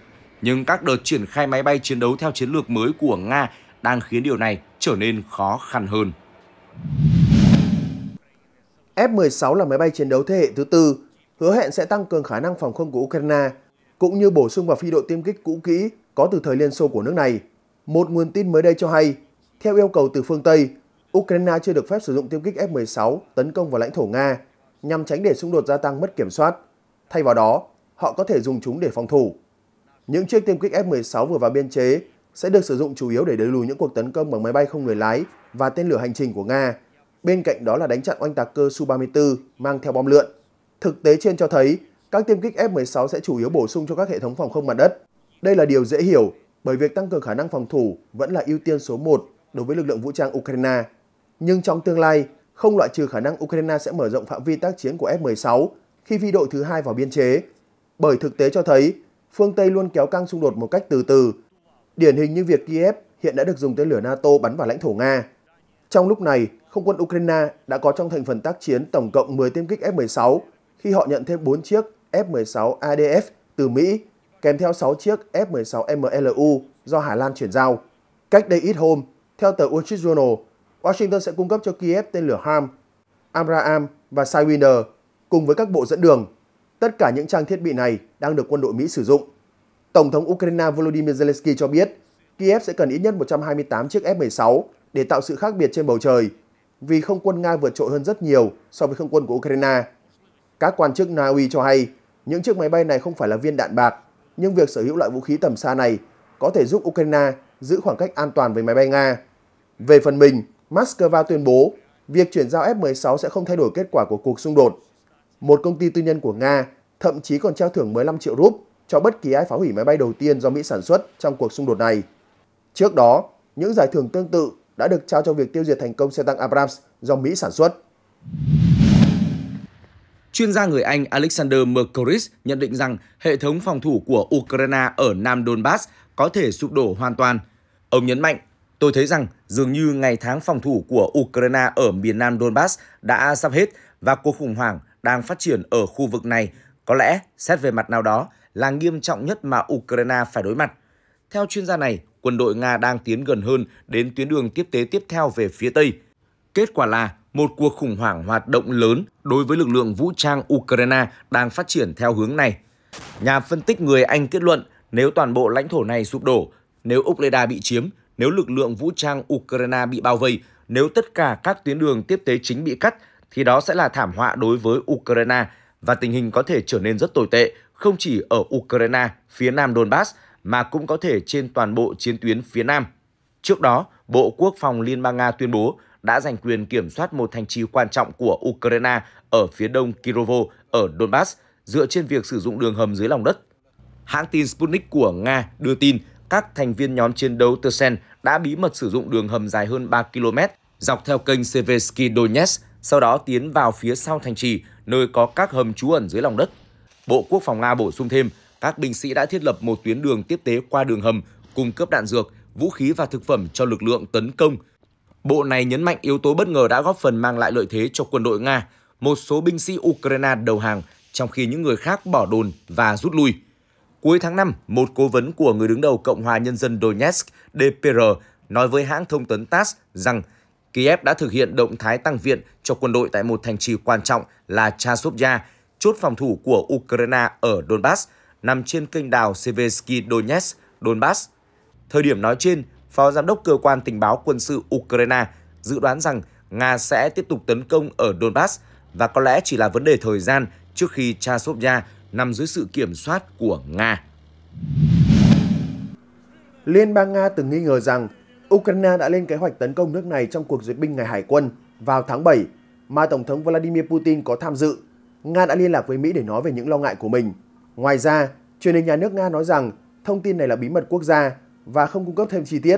Nhưng các đợt triển khai máy bay chiến đấu theo chiến lược mới của Nga đang khiến điều này trở nên khó khăn hơn. F-16 là máy bay chiến đấu thế hệ thứ tư, hứa hẹn sẽ tăng cường khả năng phòng không của Ukraine cũng như bổ sung vào phi đội tiêm kích cũ kỹ có từ thời Liên Xô của nước này. Một nguồn tin mới đây cho hay, theo yêu cầu từ phương Tây, Ukraine chưa được phép sử dụng tiêm kích F-16 tấn công vào lãnh thổ Nga nhằm tránh để xung đột gia tăng mất kiểm soát. Thay vào đó, họ có thể dùng chúng để phòng thủ. Những chiếc tiêm kích F-16 vừa vào biên chế sẽ được sử dụng chủ yếu để đẩy lùi những cuộc tấn công bằng máy bay không người lái và tên lửa hành trình của Nga. Bên cạnh đó là đánh chặn oanh tạc cơ Su-34 mang theo bom lượn. Thực tế trên cho thấy các tiêm kích F-16 sẽ chủ yếu bổ sung cho các hệ thống phòng không mặt đất. Đây là điều dễ hiểu bởi việc tăng cường khả năng phòng thủ vẫn là ưu tiên số 1 đối với lực lượng vũ trang Ukraine. Nhưng trong tương lai, không loại trừ khả năng Ukraine sẽ mở rộng phạm vi tác chiến của F-16 khi phi đội thứ hai vào biên chế. Bởi thực tế cho thấy, phương Tây luôn kéo căng xung đột một cách từ từ. Điển hình như việc Kiev hiện đã được dùng tên lửa NATO bắn vào lãnh thổ Nga. Trong lúc này, không quân Ukraine đã có trong thành phần tác chiến tổng cộng 10 tiêm kích F-16 khi họ nhận thêm 4 chiếc F-16 ADF từ Mỹ kèm theo 6 chiếc F-16 MLU do Hà Lan chuyển giao. Cách đây ít hôm, theo tờ Wall Street Journal, Washington sẽ cung cấp cho Kiev tên lửa Ham, Abraham và Sidewinder cùng với các bộ dẫn đường. Tất cả những trang thiết bị này đang được quân đội Mỹ sử dụng. Tổng thống Ukraine Volodymyr Zelensky cho biết Kiev sẽ cần ít nhất 128 chiếc F-16 để tạo sự khác biệt trên bầu trời vì không quân Nga vượt trội hơn rất nhiều so với không quân của Ukraine. Các quan chức Na Uy cho hay những chiếc máy bay này không phải là viên đạn bạc, nhưng việc sở hữu loại vũ khí tầm xa này có thể giúp Ukraine giữ khoảng cách an toàn với máy bay Nga. Về phần mình, Moscow tuyên bố việc chuyển giao F-16 sẽ không thay đổi kết quả của cuộc xung đột. Một công ty tư nhân của Nga thậm chí còn trao thưởng 15 triệu rúp cho bất kỳ ai phá hủy máy bay đầu tiên do Mỹ sản xuất trong cuộc xung đột này. Trước đó, những giải thưởng tương tự đã được trao cho việc tiêu diệt thành công xe tăng Abrams do Mỹ sản xuất. Chuyên gia người Anh Alexander Mercoris nhận định rằng hệ thống phòng thủ của Ukraine ở Nam Donbass có thể sụp đổ hoàn toàn. Ông nhấn mạnh, tôi thấy rằng dường như ngày tháng phòng thủ của Ukraine ở miền Nam Donbass đã sắp hết và cuộc khủng hoảng đang phát triển ở khu vực này có lẽ, xét về mặt nào đó, là nghiêm trọng nhất mà Ukraine phải đối mặt. Theo chuyên gia này, quân đội Nga đang tiến gần hơn đến tuyến đường tiếp tế tiếp theo về phía Tây. Kết quả là một cuộc khủng hoảng hoạt động lớn đối với lực lượng vũ trang Ukraine đang phát triển theo hướng này. Nhà phân tích người Anh kết luận nếu toàn bộ lãnh thổ này sụp đổ, nếu Ukleda bị chiếm, nếu lực lượng vũ trang Ukraine bị bao vây, nếu tất cả các tuyến đường tiếp tế chính bị cắt, thì đó sẽ là thảm họa đối với Ukraine và tình hình có thể trở nên rất tồi tệ, không chỉ ở Ukraine phía nam Donbass mà cũng có thể trên toàn bộ chiến tuyến phía nam. Trước đó, Bộ Quốc phòng Liên bang Nga tuyên bố đã giành quyền kiểm soát một thành trì quan trọng của Ukraine ở phía đông Kirovo ở Donbass dựa trên việc sử dụng đường hầm dưới lòng đất. Hãng tin Sputnik của Nga đưa tin các thành viên nhóm chiến đấu Tersen đã bí mật sử dụng đường hầm dài hơn 3 km dọc theo kênh Seversky Donetsk, sau đó tiến vào phía sau thành trì nơi có các hầm trú ẩn dưới lòng đất. Bộ Quốc phòng Nga bổ sung thêm, các binh sĩ đã thiết lập một tuyến đường tiếp tế qua đường hầm, cung cấp đạn dược, vũ khí và thực phẩm cho lực lượng tấn công Bộ này nhấn mạnh yếu tố bất ngờ đã góp phần mang lại lợi thế cho quân đội Nga, một số binh sĩ Ukraine đầu hàng, trong khi những người khác bỏ đồn và rút lui. Cuối tháng 5, một cố vấn của người đứng đầu Cộng hòa Nhân dân Donetsk DPR nói với hãng thông tấn TASS rằng Kiev đã thực hiện động thái tăng viện cho quân đội tại một thành trì quan trọng là Chasovya, chốt phòng thủ của Ukraine ở Donbass, nằm trên kênh đào Seversky Donetsk, Donbass. Thời điểm nói trên, Phó Giám đốc Cơ quan Tình báo Quân sự Ukraine dự đoán rằng Nga sẽ tiếp tục tấn công ở Donbass và có lẽ chỉ là vấn đề thời gian trước khi Chasovia nằm dưới sự kiểm soát của Nga. Liên bang Nga từng nghi ngờ rằng Ukraine đã lên kế hoạch tấn công nước này trong cuộc duyệt binh ngày Hải quân vào tháng 7 mà Tổng thống Vladimir Putin có tham dự. Nga đã liên lạc với Mỹ để nói về những lo ngại của mình. Ngoài ra, truyền hình nhà nước Nga nói rằng thông tin này là bí mật quốc gia và không cung cấp thêm chi tiết.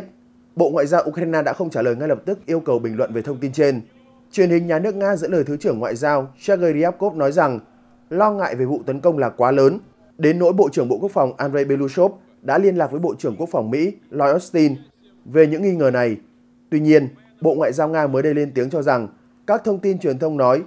Bộ Ngoại giao Ukraine đã không trả lời ngay lập tức yêu cầu bình luận về thông tin trên. Truyền hình nhà nước Nga dẫn lời Thứ trưởng Ngoại giao Sergei Ryabkov nói rằng lo ngại về vụ tấn công là quá lớn, đến nỗi Bộ trưởng Bộ Quốc phòng Andrei Belushov đã liên lạc với Bộ trưởng Quốc phòng Mỹ Lloyd Austin về những nghi ngờ này. Tuy nhiên, Bộ Ngoại giao Nga mới đây lên tiếng cho rằng các thông tin truyền thông nói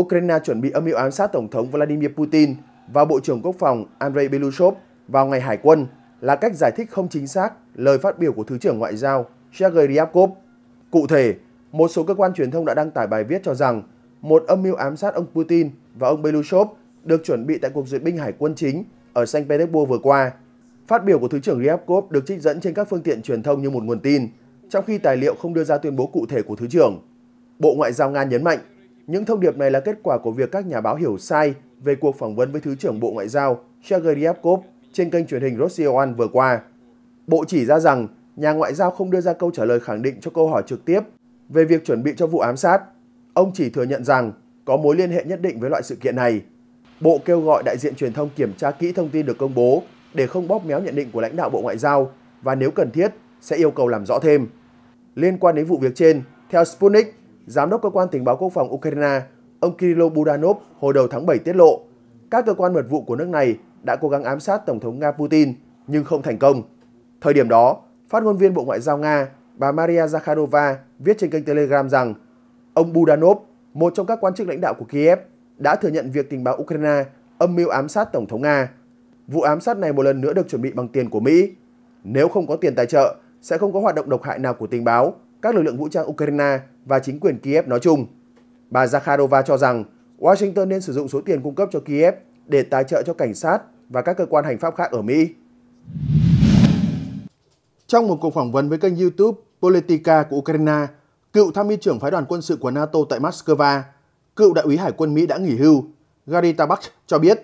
Ukraine chuẩn bị âm mưu ám sát Tổng thống Vladimir Putin và Bộ trưởng Quốc phòng Andrei Belushov vào ngày Hải quân là cách giải thích không chính xác lời phát biểu của Thứ trưởng Ngoại giao Sergei Ryabkov. Cụ thể, một số cơ quan truyền thông đã đăng tải bài viết cho rằng một âm mưu ám sát ông Putin và ông Belushov được chuẩn bị tại cuộc duyệt binh hải quân chính ở Saint Petersburg vừa qua. Phát biểu của Thứ trưởng Ryabkov được trích dẫn trên các phương tiện truyền thông như một nguồn tin, trong khi tài liệu không đưa ra tuyên bố cụ thể của Thứ trưởng. Bộ Ngoại giao Nga nhấn mạnh, những thông điệp này là kết quả của việc các nhà báo hiểu sai về cuộc phỏng vấn với Thứ trưởng Bộ Ngoại giao Sergei Ryabkov trên kênh truyền hình Rossi One vừa qua. Bộ chỉ ra rằng nhà ngoại giao không đưa ra câu trả lời khẳng định cho câu hỏi trực tiếp về việc chuẩn bị cho vụ ám sát. Ông chỉ thừa nhận rằng có mối liên hệ nhất định với loại sự kiện này. Bộ kêu gọi đại diện truyền thông kiểm tra kỹ thông tin được công bố để không bóp méo nhận định của lãnh đạo Bộ Ngoại giao và nếu cần thiết sẽ yêu cầu làm rõ thêm. Liên quan đến vụ việc trên, theo Sputnik, Giám đốc Cơ quan Tình báo Quốc phòng Ukraine, ông Kirill Budanov hồi đầu tháng 7 tiết lộ, các cơ quan mật vụ của nước này đã cố gắng ám sát Tổng thống Nga Putin nhưng không thành công. Thời điểm đó, phát ngôn viên Bộ Ngoại giao Nga bà Maria Zakharova viết trên kênh Telegram rằng ông Budanov, một trong các quan chức lãnh đạo của Kiev, đã thừa nhận việc tình báo Ukraine âm mưu ám sát Tổng thống Nga. Vụ ám sát này một lần nữa được chuẩn bị bằng tiền của Mỹ. Nếu không có tiền tài trợ, sẽ không có hoạt động độc hại nào của tình báo, các lực lượng vũ trang Ukraine và chính quyền Kiev nói chung. Bà Zakharova cho rằng Washington nên sử dụng số tiền cung cấp cho Kiev để tài trợ cho cảnh sát và các cơ quan hành pháp khác ở Mỹ. Trong một cuộc phỏng vấn với kênh YouTube Politica của Ukraine, cựu tham mưu trưởng phái đoàn quân sự của NATO tại Moscow, cựu đại úy hải quân Mỹ đã nghỉ hưu, Gary Tabach cho biết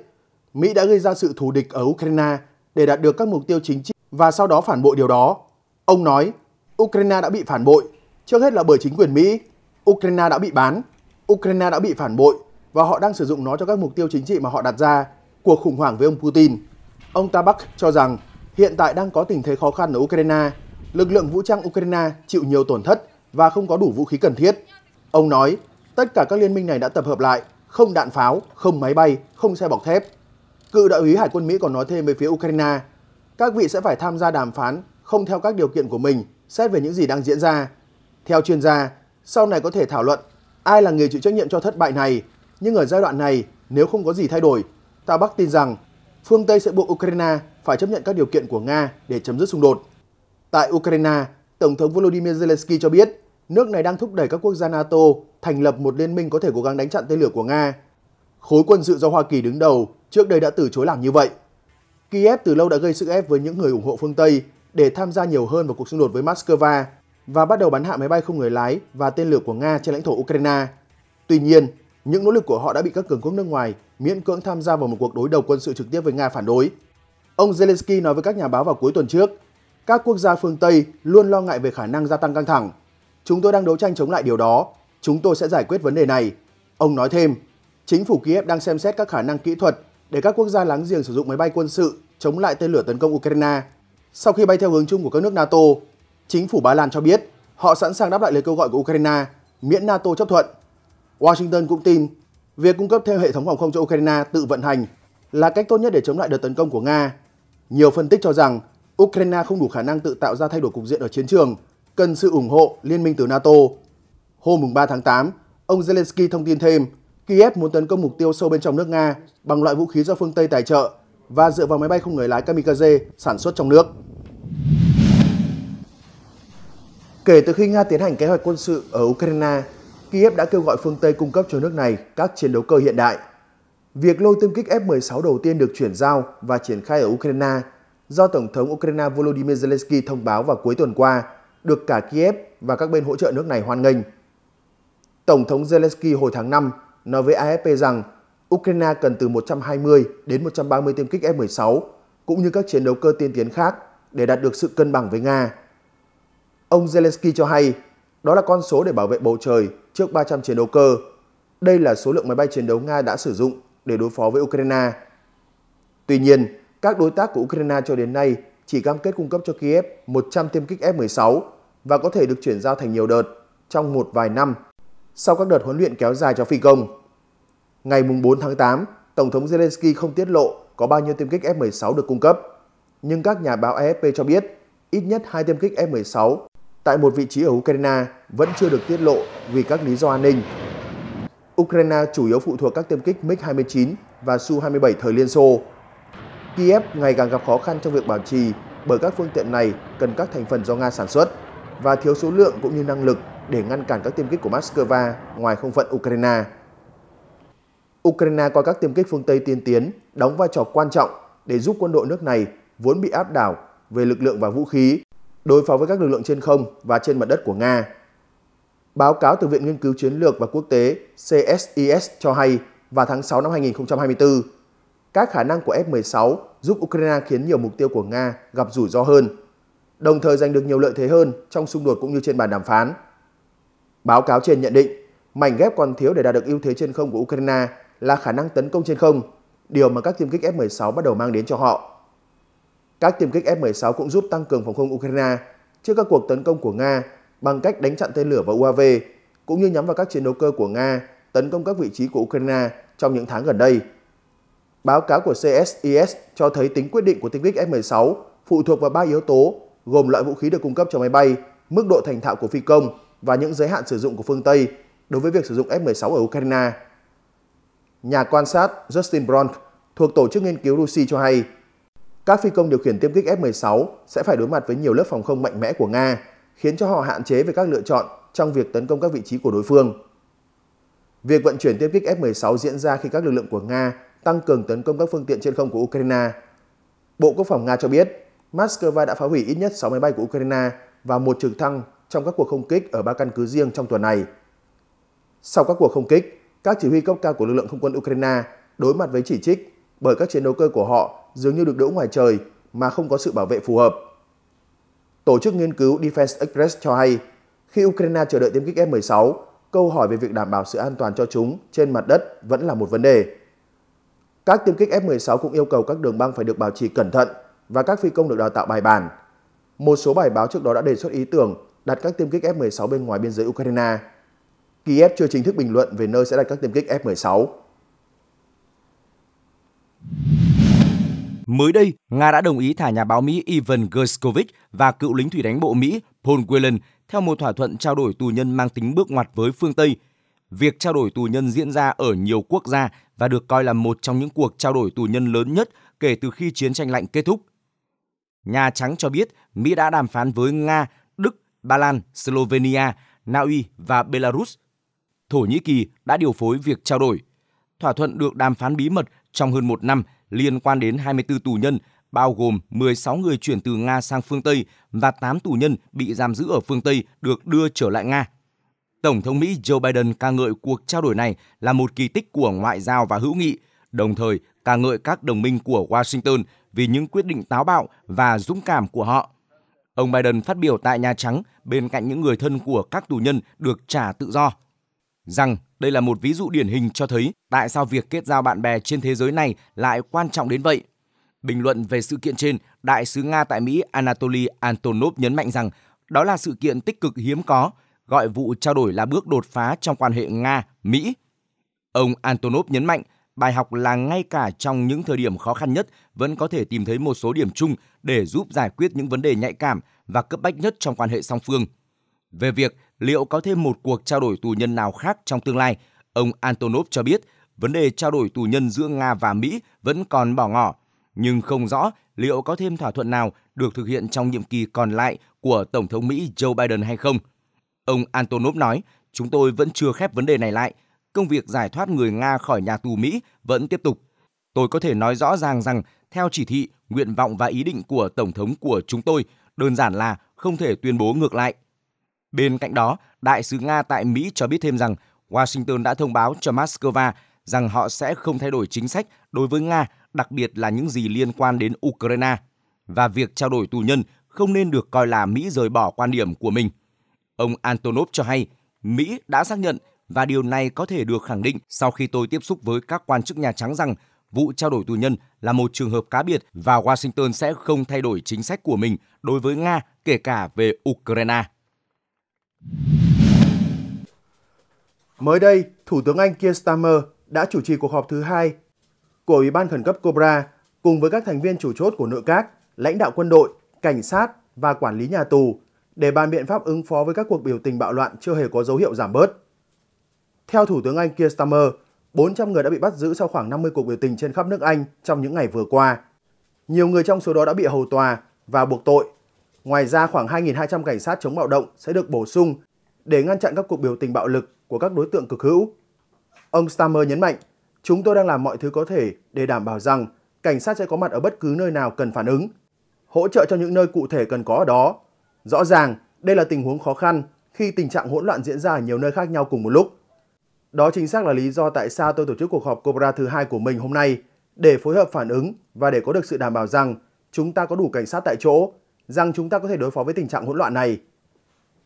Mỹ đã gây ra sự thù địch ở Ukraine để đạt được các mục tiêu chính trị và sau đó phản bội điều đó. Ông nói, Ukraine đã bị phản bội, trước hết là bởi chính quyền Mỹ. Ukraine đã bị bán, Ukraine đã bị phản bội và họ đang sử dụng nó cho các mục tiêu chính trị mà họ đặt ra cuộc khủng hoảng với ông Putin. Ông Tabak cho rằng hiện tại đang có tình thế khó khăn ở Ukraine, lực lượng vũ trang Ukraine chịu nhiều tổn thất và không có đủ vũ khí cần thiết. Ông nói, tất cả các liên minh này đã tập hợp lại, không đạn pháo, không máy bay, không xe bọc thép. Cựu đại úy Hải quân Mỹ còn nói thêm về phía Ukraine, các vị sẽ phải tham gia đàm phán không theo các điều kiện của mình, xét về những gì đang diễn ra. Theo chuyên gia, sau này có thể thảo luận ai là người chịu trách nhiệm cho thất bại này, nhưng ở giai đoạn này, nếu không có gì thay đổi, Tạ Bắc tin rằng phương Tây sẽ buộc Ukraine phải chấp nhận các điều kiện của Nga để chấm dứt xung đột. Tại Ukraine, Tổng thống Volodymyr Zelensky cho biết nước này đang thúc đẩy các quốc gia NATO thành lập một liên minh có thể cố gắng đánh chặn tên lửa của Nga. Khối quân sự do Hoa Kỳ đứng đầu trước đây đã từ chối làm như vậy. Kiev từ lâu đã gây sức ép với những người ủng hộ phương Tây để tham gia nhiều hơn vào cuộc xung đột với Moscow và bắt đầu bắn hạ máy bay không người lái và tên lửa của Nga trên lãnh thổ Ukraine. Tuy nhiên, những nỗ lực của họ đã bị các cường quốc nước ngoài miễn cưỡng tham gia vào một cuộc đối đầu quân sự trực tiếp với Nga phản đối. Ông Zelensky nói với các nhà báo vào cuối tuần trước, các quốc gia phương Tây luôn lo ngại về khả năng gia tăng căng thẳng. Chúng tôi đang đấu tranh chống lại điều đó, chúng tôi sẽ giải quyết vấn đề này. Ông nói thêm, chính phủ Kiev đang xem xét các khả năng kỹ thuật để các quốc gia láng giềng sử dụng máy bay quân sự chống lại tên lửa tấn công Ukraine. Sau khi bay theo hướng chung của các nước NATO, chính phủ Ba Lan cho biết họ sẵn sàng đáp lại lời kêu gọi của Ukraine miễn NATO chấp thuận. Washington cũng tin Việc cung cấp thêm hệ thống phòng không cho Ukraine tự vận hành là cách tốt nhất để chống lại đợt tấn công của Nga. Nhiều phân tích cho rằng Ukraine không đủ khả năng tự tạo ra thay đổi cục diện ở chiến trường, cần sự ủng hộ liên minh từ NATO. Hôm 3 tháng 8, ông Zelensky thông tin thêm Kiev muốn tấn công mục tiêu sâu bên trong nước Nga bằng loại vũ khí do phương Tây tài trợ và dựa vào máy bay không người lái kamikaze sản xuất trong nước. Kể từ khi Nga tiến hành kế hoạch quân sự ở Ukraine Kiev đã kêu gọi phương Tây cung cấp cho nước này các chiến đấu cơ hiện đại. Việc lô tiêm kích F-16 đầu tiên được chuyển giao và triển khai ở Ukraine do Tổng thống Ukraine Volodymyr Zelensky thông báo vào cuối tuần qua được cả Kiev và các bên hỗ trợ nước này hoan nghênh. Tổng thống Zelensky hồi tháng 5 nói với AFP rằng Ukraine cần từ 120 đến 130 tiêm kích F-16 cũng như các chiến đấu cơ tiên tiến khác để đạt được sự cân bằng với Nga. Ông Zelensky cho hay đó là con số để bảo vệ bầu trời trước 300 chiến đấu cơ. Đây là số lượng máy bay chiến đấu Nga đã sử dụng để đối phó với Ukraine. Tuy nhiên, các đối tác của Ukraine cho đến nay chỉ cam kết cung cấp cho Kiev 100 tiêm kích F-16 và có thể được chuyển giao thành nhiều đợt trong một vài năm sau các đợt huấn luyện kéo dài cho phi công. Ngày 4 tháng 8, Tổng thống Zelensky không tiết lộ có bao nhiêu tiêm kích F-16 được cung cấp, nhưng các nhà báo AFP cho biết ít nhất hai tiêm kích F-16 tại một vị trí ở Ukraine vẫn chưa được tiết lộ vì các lý do an ninh. Ukraine chủ yếu phụ thuộc các tiêm kích MiG-29 và Su-27 thời Liên Xô. Kiev ngày càng gặp khó khăn trong việc bảo trì bởi các phương tiện này cần các thành phần do Nga sản xuất và thiếu số lượng cũng như năng lực để ngăn cản các tiêm kích của Moscow ngoài không phận Ukraine. Ukraine coi các tiêm kích phương Tây tiên tiến đóng vai trò quan trọng để giúp quân đội nước này vốn bị áp đảo về lực lượng và vũ khí đối phó với các lực lượng trên không và trên mặt đất của Nga. Báo cáo từ Viện Nghiên cứu Chiến lược và Quốc tế CSIS cho hay vào tháng 6 năm 2024, các khả năng của F-16 giúp Ukraine khiến nhiều mục tiêu của Nga gặp rủi ro hơn, đồng thời giành được nhiều lợi thế hơn trong xung đột cũng như trên bàn đàm phán. Báo cáo trên nhận định, mảnh ghép còn thiếu để đạt được ưu thế trên không của Ukraine là khả năng tấn công trên không, điều mà các tiêm kích F-16 bắt đầu mang đến cho họ. Các tiêm kích F-16 cũng giúp tăng cường phòng không Ukraine trước các cuộc tấn công của Nga bằng cách đánh chặn tên lửa và UAV, cũng như nhắm vào các chiến đấu cơ của Nga tấn công các vị trí của Ukraine trong những tháng gần đây. Báo cáo của CSIS cho thấy tính quyết định của tiêm kích F-16 phụ thuộc vào ba yếu tố gồm loại vũ khí được cung cấp cho máy bay, mức độ thành thạo của phi công và những giới hạn sử dụng của phương Tây đối với việc sử dụng F-16 ở Ukraine. Nhà quan sát Justin Bronk thuộc Tổ chức Nghiên cứu Russia cho hay các phi công điều khiển tiêm kích F-16 sẽ phải đối mặt với nhiều lớp phòng không mạnh mẽ của Nga, khiến cho họ hạn chế về các lựa chọn trong việc tấn công các vị trí của đối phương. Việc vận chuyển tiêm kích F-16 diễn ra khi các lực lượng của Nga tăng cường tấn công các phương tiện trên không của Ukraine. Bộ Quốc phòng Nga cho biết, Moscow đã phá hủy ít nhất 6 máy bay của Ukraine và một trực thăng trong các cuộc không kích ở ba căn cứ riêng trong tuần này. Sau các cuộc không kích, các chỉ huy cấp cao của lực lượng không quân Ukraine đối mặt với chỉ trích bởi các chiến đấu cơ của họ dường như được đỗ ngoài trời mà không có sự bảo vệ phù hợp. Tổ chức nghiên cứu Defense Express cho hay, khi Ukraine chờ đợi tiêm kích F-16, câu hỏi về việc đảm bảo sự an toàn cho chúng trên mặt đất vẫn là một vấn đề. Các tiêm kích F-16 cũng yêu cầu các đường băng phải được bảo trì cẩn thận và các phi công được đào tạo bài bản. Một số bài báo trước đó đã đề xuất ý tưởng đặt các tiêm kích F-16 bên ngoài biên giới Ukraine. Kiev chưa chính thức bình luận về nơi sẽ đặt các tiêm kích F-16 mới đây, Nga đã đồng ý thả nhà báo Mỹ Ivan Gershkovich và cựu lính thủy đánh bộ Mỹ Paul Whelan theo một thỏa thuận trao đổi tù nhân mang tính bước ngoặt với phương Tây. Việc trao đổi tù nhân diễn ra ở nhiều quốc gia và được coi là một trong những cuộc trao đổi tù nhân lớn nhất kể từ khi chiến tranh lạnh kết thúc. Nhà Trắng cho biết Mỹ đã đàm phán với Nga, Đức, Ba Lan, Slovenia, Na Uy và Belarus. Thổ Nhĩ Kỳ đã điều phối việc trao đổi. Thỏa thuận được đàm phán bí mật trong hơn một năm – liên quan đến 24 tù nhân, bao gồm 16 người chuyển từ Nga sang phương Tây và 8 tù nhân bị giam giữ ở phương Tây được đưa trở lại Nga. Tổng thống Mỹ Joe Biden ca ngợi cuộc trao đổi này là một kỳ tích của ngoại giao và hữu nghị, đồng thời ca ngợi các đồng minh của Washington vì những quyết định táo bạo và dũng cảm của họ. Ông Biden phát biểu tại Nhà Trắng bên cạnh những người thân của các tù nhân được trả tự do rằng đây là một ví dụ điển hình cho thấy tại sao việc kết giao bạn bè trên thế giới này lại quan trọng đến vậy. Bình luận về sự kiện trên, đại sứ Nga tại Mỹ Anatoly Antonov nhấn mạnh rằng đó là sự kiện tích cực hiếm có, gọi vụ trao đổi là bước đột phá trong quan hệ Nga-Mỹ. Ông Antonov nhấn mạnh, bài học là ngay cả trong những thời điểm khó khăn nhất vẫn có thể tìm thấy một số điểm chung để giúp giải quyết những vấn đề nhạy cảm và cấp bách nhất trong quan hệ song phương. Về việc liệu có thêm một cuộc trao đổi tù nhân nào khác trong tương lai, ông Antonov cho biết vấn đề trao đổi tù nhân giữa Nga và Mỹ vẫn còn bỏ ngỏ, nhưng không rõ liệu có thêm thỏa thuận nào được thực hiện trong nhiệm kỳ còn lại của Tổng thống Mỹ Joe Biden hay không. Ông Antonov nói, chúng tôi vẫn chưa khép vấn đề này lại, công việc giải thoát người Nga khỏi nhà tù Mỹ vẫn tiếp tục. Tôi có thể nói rõ ràng rằng, theo chỉ thị, nguyện vọng và ý định của Tổng thống của chúng tôi, đơn giản là không thể tuyên bố ngược lại – Bên cạnh đó, Đại sứ Nga tại Mỹ cho biết thêm rằng Washington đã thông báo cho Moscow rằng họ sẽ không thay đổi chính sách đối với Nga, đặc biệt là những gì liên quan đến Ukraine. Và việc trao đổi tù nhân không nên được coi là Mỹ rời bỏ quan điểm của mình. Ông Antonov cho hay, Mỹ đã xác nhận và điều này có thể được khẳng định sau khi tôi tiếp xúc với các quan chức Nhà Trắng rằng vụ trao đổi tù nhân là một trường hợp cá biệt và Washington sẽ không thay đổi chính sách của mình đối với Nga kể cả về Ukraine. Mới đây, Thủ tướng Anh Keir Starmer đã chủ trì cuộc họp thứ hai của Ủy ban khẩn cấp Cobra cùng với các thành viên chủ chốt của nội các, lãnh đạo quân đội, cảnh sát và quản lý nhà tù để bàn biện pháp ứng phó với các cuộc biểu tình bạo loạn chưa hề có dấu hiệu giảm bớt. Theo Thủ tướng Anh Keir Starmer, 400 người đã bị bắt giữ sau khoảng 50 cuộc biểu tình trên khắp nước Anh trong những ngày vừa qua. Nhiều người trong số đó đã bị hầu tòa và buộc tội Ngoài ra khoảng 2.200 cảnh sát chống bạo động sẽ được bổ sung để ngăn chặn các cuộc biểu tình bạo lực của các đối tượng cực hữu. Ông Stammer nhấn mạnh, chúng tôi đang làm mọi thứ có thể để đảm bảo rằng cảnh sát sẽ có mặt ở bất cứ nơi nào cần phản ứng, hỗ trợ cho những nơi cụ thể cần có ở đó. Rõ ràng, đây là tình huống khó khăn khi tình trạng hỗn loạn diễn ra ở nhiều nơi khác nhau cùng một lúc. Đó chính xác là lý do tại sao tôi tổ chức cuộc họp Cobra thứ hai của mình hôm nay để phối hợp phản ứng và để có được sự đảm bảo rằng chúng ta có đủ cảnh sát tại chỗ rằng chúng ta có thể đối phó với tình trạng hỗn loạn này.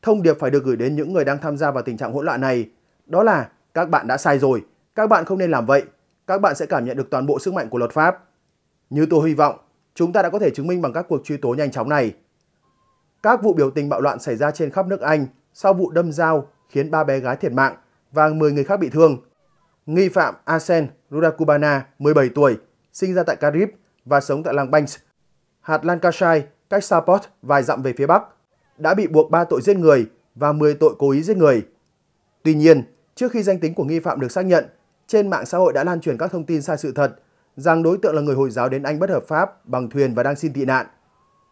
Thông điệp phải được gửi đến những người đang tham gia vào tình trạng hỗn loạn này, đó là các bạn đã sai rồi, các bạn không nên làm vậy, các bạn sẽ cảm nhận được toàn bộ sức mạnh của luật pháp. Như tôi hy vọng, chúng ta đã có thể chứng minh bằng các cuộc truy tố nhanh chóng này. Các vụ biểu tình bạo loạn xảy ra trên khắp nước Anh sau vụ đâm dao khiến ba bé gái thiệt mạng và 10 người khác bị thương. Nghi phạm Asen Rudakubana, 17 tuổi, sinh ra tại Carib và sống tại làng Banks, hạt Lancashire, cách Sapot vài dặm về phía Bắc, đã bị buộc 3 tội giết người và 10 tội cố ý giết người. Tuy nhiên, trước khi danh tính của nghi phạm được xác nhận, trên mạng xã hội đã lan truyền các thông tin sai sự thật rằng đối tượng là người Hồi giáo đến Anh bất hợp pháp bằng thuyền và đang xin tị nạn.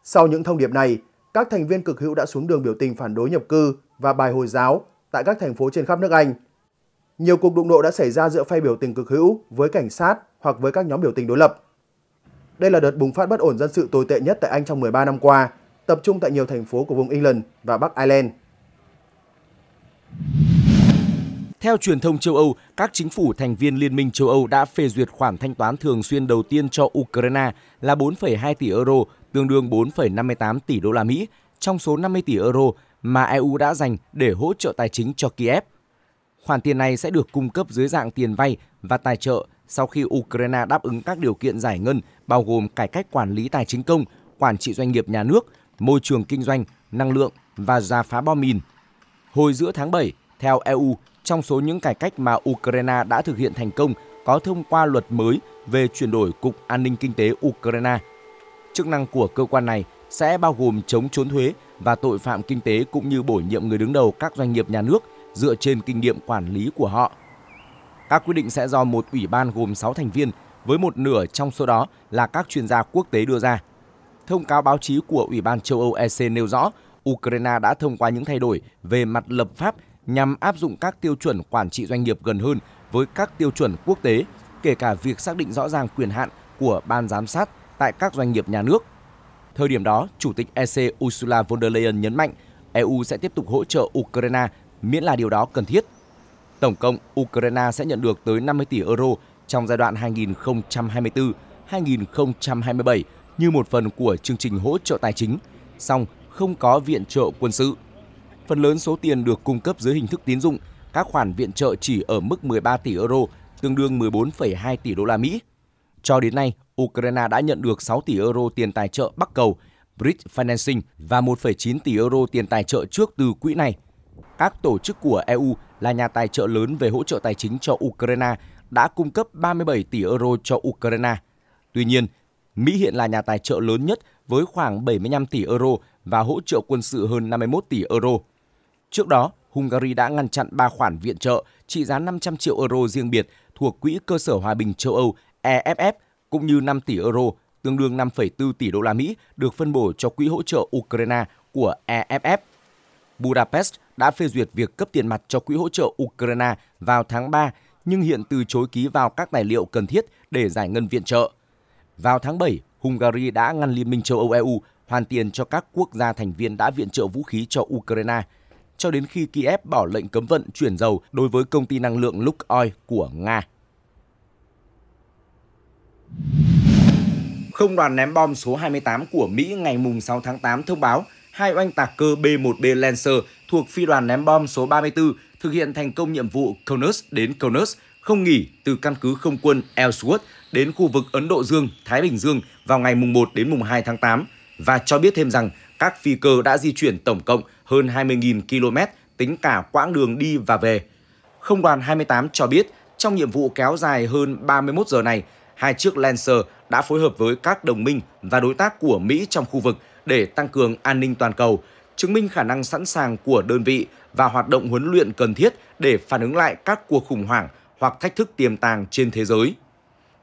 Sau những thông điệp này, các thành viên cực hữu đã xuống đường biểu tình phản đối nhập cư và bài Hồi giáo tại các thành phố trên khắp nước Anh. Nhiều cuộc đụng độ đã xảy ra giữa phe biểu tình cực hữu với cảnh sát hoặc với các nhóm biểu tình đối lập. Đây là đợt bùng phát bất ổn dân sự tồi tệ nhất tại Anh trong 13 năm qua, tập trung tại nhiều thành phố của vùng England và Bắc Ireland. Theo truyền thông châu Âu, các chính phủ thành viên Liên minh châu Âu đã phê duyệt khoản thanh toán thường xuyên đầu tiên cho Ukraine là 4,2 tỷ euro, tương đương 4,58 tỷ đô la Mỹ, trong số 50 tỷ euro mà EU đã dành để hỗ trợ tài chính cho Kiev. Khoản tiền này sẽ được cung cấp dưới dạng tiền vay và tài trợ sau khi Ukraine đáp ứng các điều kiện giải ngân bao gồm cải cách quản lý tài chính công, quản trị doanh nghiệp nhà nước, môi trường kinh doanh, năng lượng và giả phá bom mìn. Hồi giữa tháng 7, theo EU, trong số những cải cách mà Ukraine đã thực hiện thành công có thông qua luật mới về chuyển đổi Cục An ninh Kinh tế Ukraine. Chức năng của cơ quan này sẽ bao gồm chống trốn thuế và tội phạm kinh tế cũng như bổ nhiệm người đứng đầu các doanh nghiệp nhà nước dựa trên kinh nghiệm quản lý của họ. Các quyết định sẽ do một ủy ban gồm 6 thành viên, với một nửa trong số đó là các chuyên gia quốc tế đưa ra. Thông cáo báo chí của Ủy ban châu Âu EC nêu rõ, Ukraine đã thông qua những thay đổi về mặt lập pháp nhằm áp dụng các tiêu chuẩn quản trị doanh nghiệp gần hơn với các tiêu chuẩn quốc tế, kể cả việc xác định rõ ràng quyền hạn của ban giám sát tại các doanh nghiệp nhà nước. Thời điểm đó, Chủ tịch EC Ursula von der Leyen nhấn mạnh EU sẽ tiếp tục hỗ trợ Ukraine miễn là điều đó cần thiết – Tổng cộng, Ukraine sẽ nhận được tới 50 tỷ euro trong giai đoạn 2024-2027 như một phần của chương trình hỗ trợ tài chính, song không có viện trợ quân sự. Phần lớn số tiền được cung cấp dưới hình thức tín dụng, các khoản viện trợ chỉ ở mức 13 tỷ euro, tương đương 14,2 tỷ đô la Mỹ. Cho đến nay, Ukraine đã nhận được 6 tỷ euro tiền tài trợ Bắc Cầu, Bridge Financing và 1,9 tỷ euro tiền tài trợ trước từ quỹ này – các tổ chức của EU là nhà tài trợ lớn về hỗ trợ tài chính cho Ukraine đã cung cấp 37 tỷ euro cho Ukraine. Tuy nhiên, Mỹ hiện là nhà tài trợ lớn nhất với khoảng 75 tỷ euro và hỗ trợ quân sự hơn 51 tỷ euro. Trước đó, Hungary đã ngăn chặn 3 khoản viện trợ trị giá 500 triệu euro riêng biệt thuộc Quỹ Cơ sở Hòa bình châu Âu EFF cũng như 5 tỷ euro, tương đương 5,4 tỷ đô la Mỹ được phân bổ cho Quỹ hỗ trợ Ukraine của EFF. Budapest đã phê duyệt việc cấp tiền mặt cho quỹ hỗ trợ Ukraine vào tháng 3, nhưng hiện từ chối ký vào các tài liệu cần thiết để giải ngân viện trợ. Vào tháng 7, Hungary đã ngăn Liên minh châu Âu EU hoàn tiền cho các quốc gia thành viên đã viện trợ vũ khí cho Ukraine, cho đến khi Kiev bỏ lệnh cấm vận chuyển dầu đối với công ty năng lượng Lukoil của Nga. Không đoàn ném bom số 28 của Mỹ ngày 6 tháng 8 thông báo hai oanh tạc cơ B-1B Lancer thuộc phi đoàn ném bom số 34 thực hiện thành công nhiệm vụ Conus đến Conus không nghỉ từ căn cứ không quân Ellsworth đến khu vực Ấn Độ Dương, Thái Bình Dương vào ngày mùng 1 đến mùng 2 tháng 8 và cho biết thêm rằng các phi cơ đã di chuyển tổng cộng hơn 20.000 km tính cả quãng đường đi và về. Không đoàn 28 cho biết trong nhiệm vụ kéo dài hơn 31 giờ này, hai chiếc Lancer đã phối hợp với các đồng minh và đối tác của Mỹ trong khu vực để tăng cường an ninh toàn cầu, chứng minh khả năng sẵn sàng của đơn vị và hoạt động huấn luyện cần thiết để phản ứng lại các cuộc khủng hoảng hoặc thách thức tiềm tàng trên thế giới.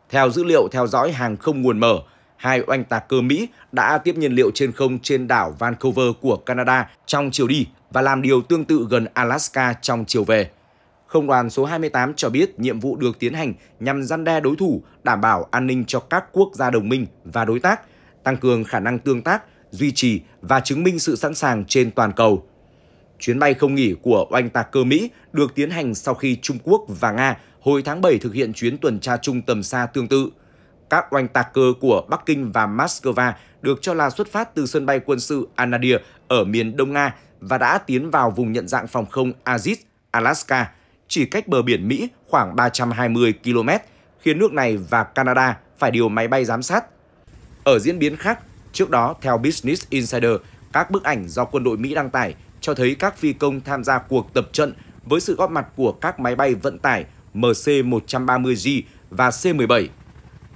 Theo dữ liệu theo dõi hàng không nguồn mở, hai oanh tạc cơ Mỹ đã tiếp nhiên liệu trên không trên đảo Vancouver của Canada trong chiều đi và làm điều tương tự gần Alaska trong chiều về. Không đoàn số 28 cho biết nhiệm vụ được tiến hành nhằm gian đe đối thủ, đảm bảo an ninh cho các quốc gia đồng minh và đối tác, tăng cường khả năng tương tác, duy trì và chứng minh sự sẵn sàng trên toàn cầu. Chuyến bay không nghỉ của oanh tạc cơ Mỹ được tiến hành sau khi Trung Quốc và Nga hồi tháng 7 thực hiện chuyến tuần tra chung tầm xa tương tự. Các oanh tạc cơ của Bắc Kinh và Moscow được cho là xuất phát từ sân bay quân sự Anadir ở miền Đông Nga và đã tiến vào vùng nhận dạng phòng không Aziz, Alaska, chỉ cách bờ biển Mỹ khoảng 320 km, khiến nước này và Canada phải điều máy bay giám sát. Ở diễn biến khác, Trước đó, theo Business Insider, các bức ảnh do quân đội Mỹ đăng tải cho thấy các phi công tham gia cuộc tập trận với sự góp mặt của các máy bay vận tải MC-130G và C-17.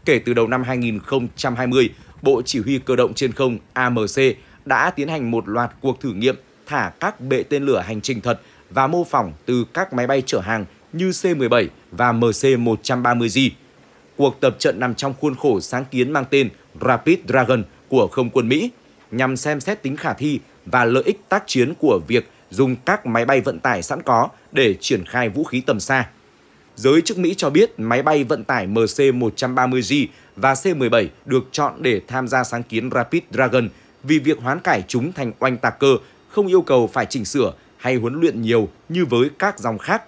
Kể từ đầu năm 2020, Bộ Chỉ huy Cơ động Trên không AMC đã tiến hành một loạt cuộc thử nghiệm thả các bệ tên lửa hành trình thật và mô phỏng từ các máy bay chở hàng như C-17 và MC-130G. Cuộc tập trận nằm trong khuôn khổ sáng kiến mang tên Rapid Dragon – của không quân Mỹ nhằm xem xét tính khả thi và lợi ích tác chiến của việc dùng các máy bay vận tải sẵn có để triển khai vũ khí tầm xa. Giới chức Mỹ cho biết máy bay vận tải MC-130G và C-17 được chọn để tham gia sáng kiến Rapid Dragon vì việc hoán cải chúng thành oanh tạc cơ không yêu cầu phải chỉnh sửa hay huấn luyện nhiều như với các dòng khác.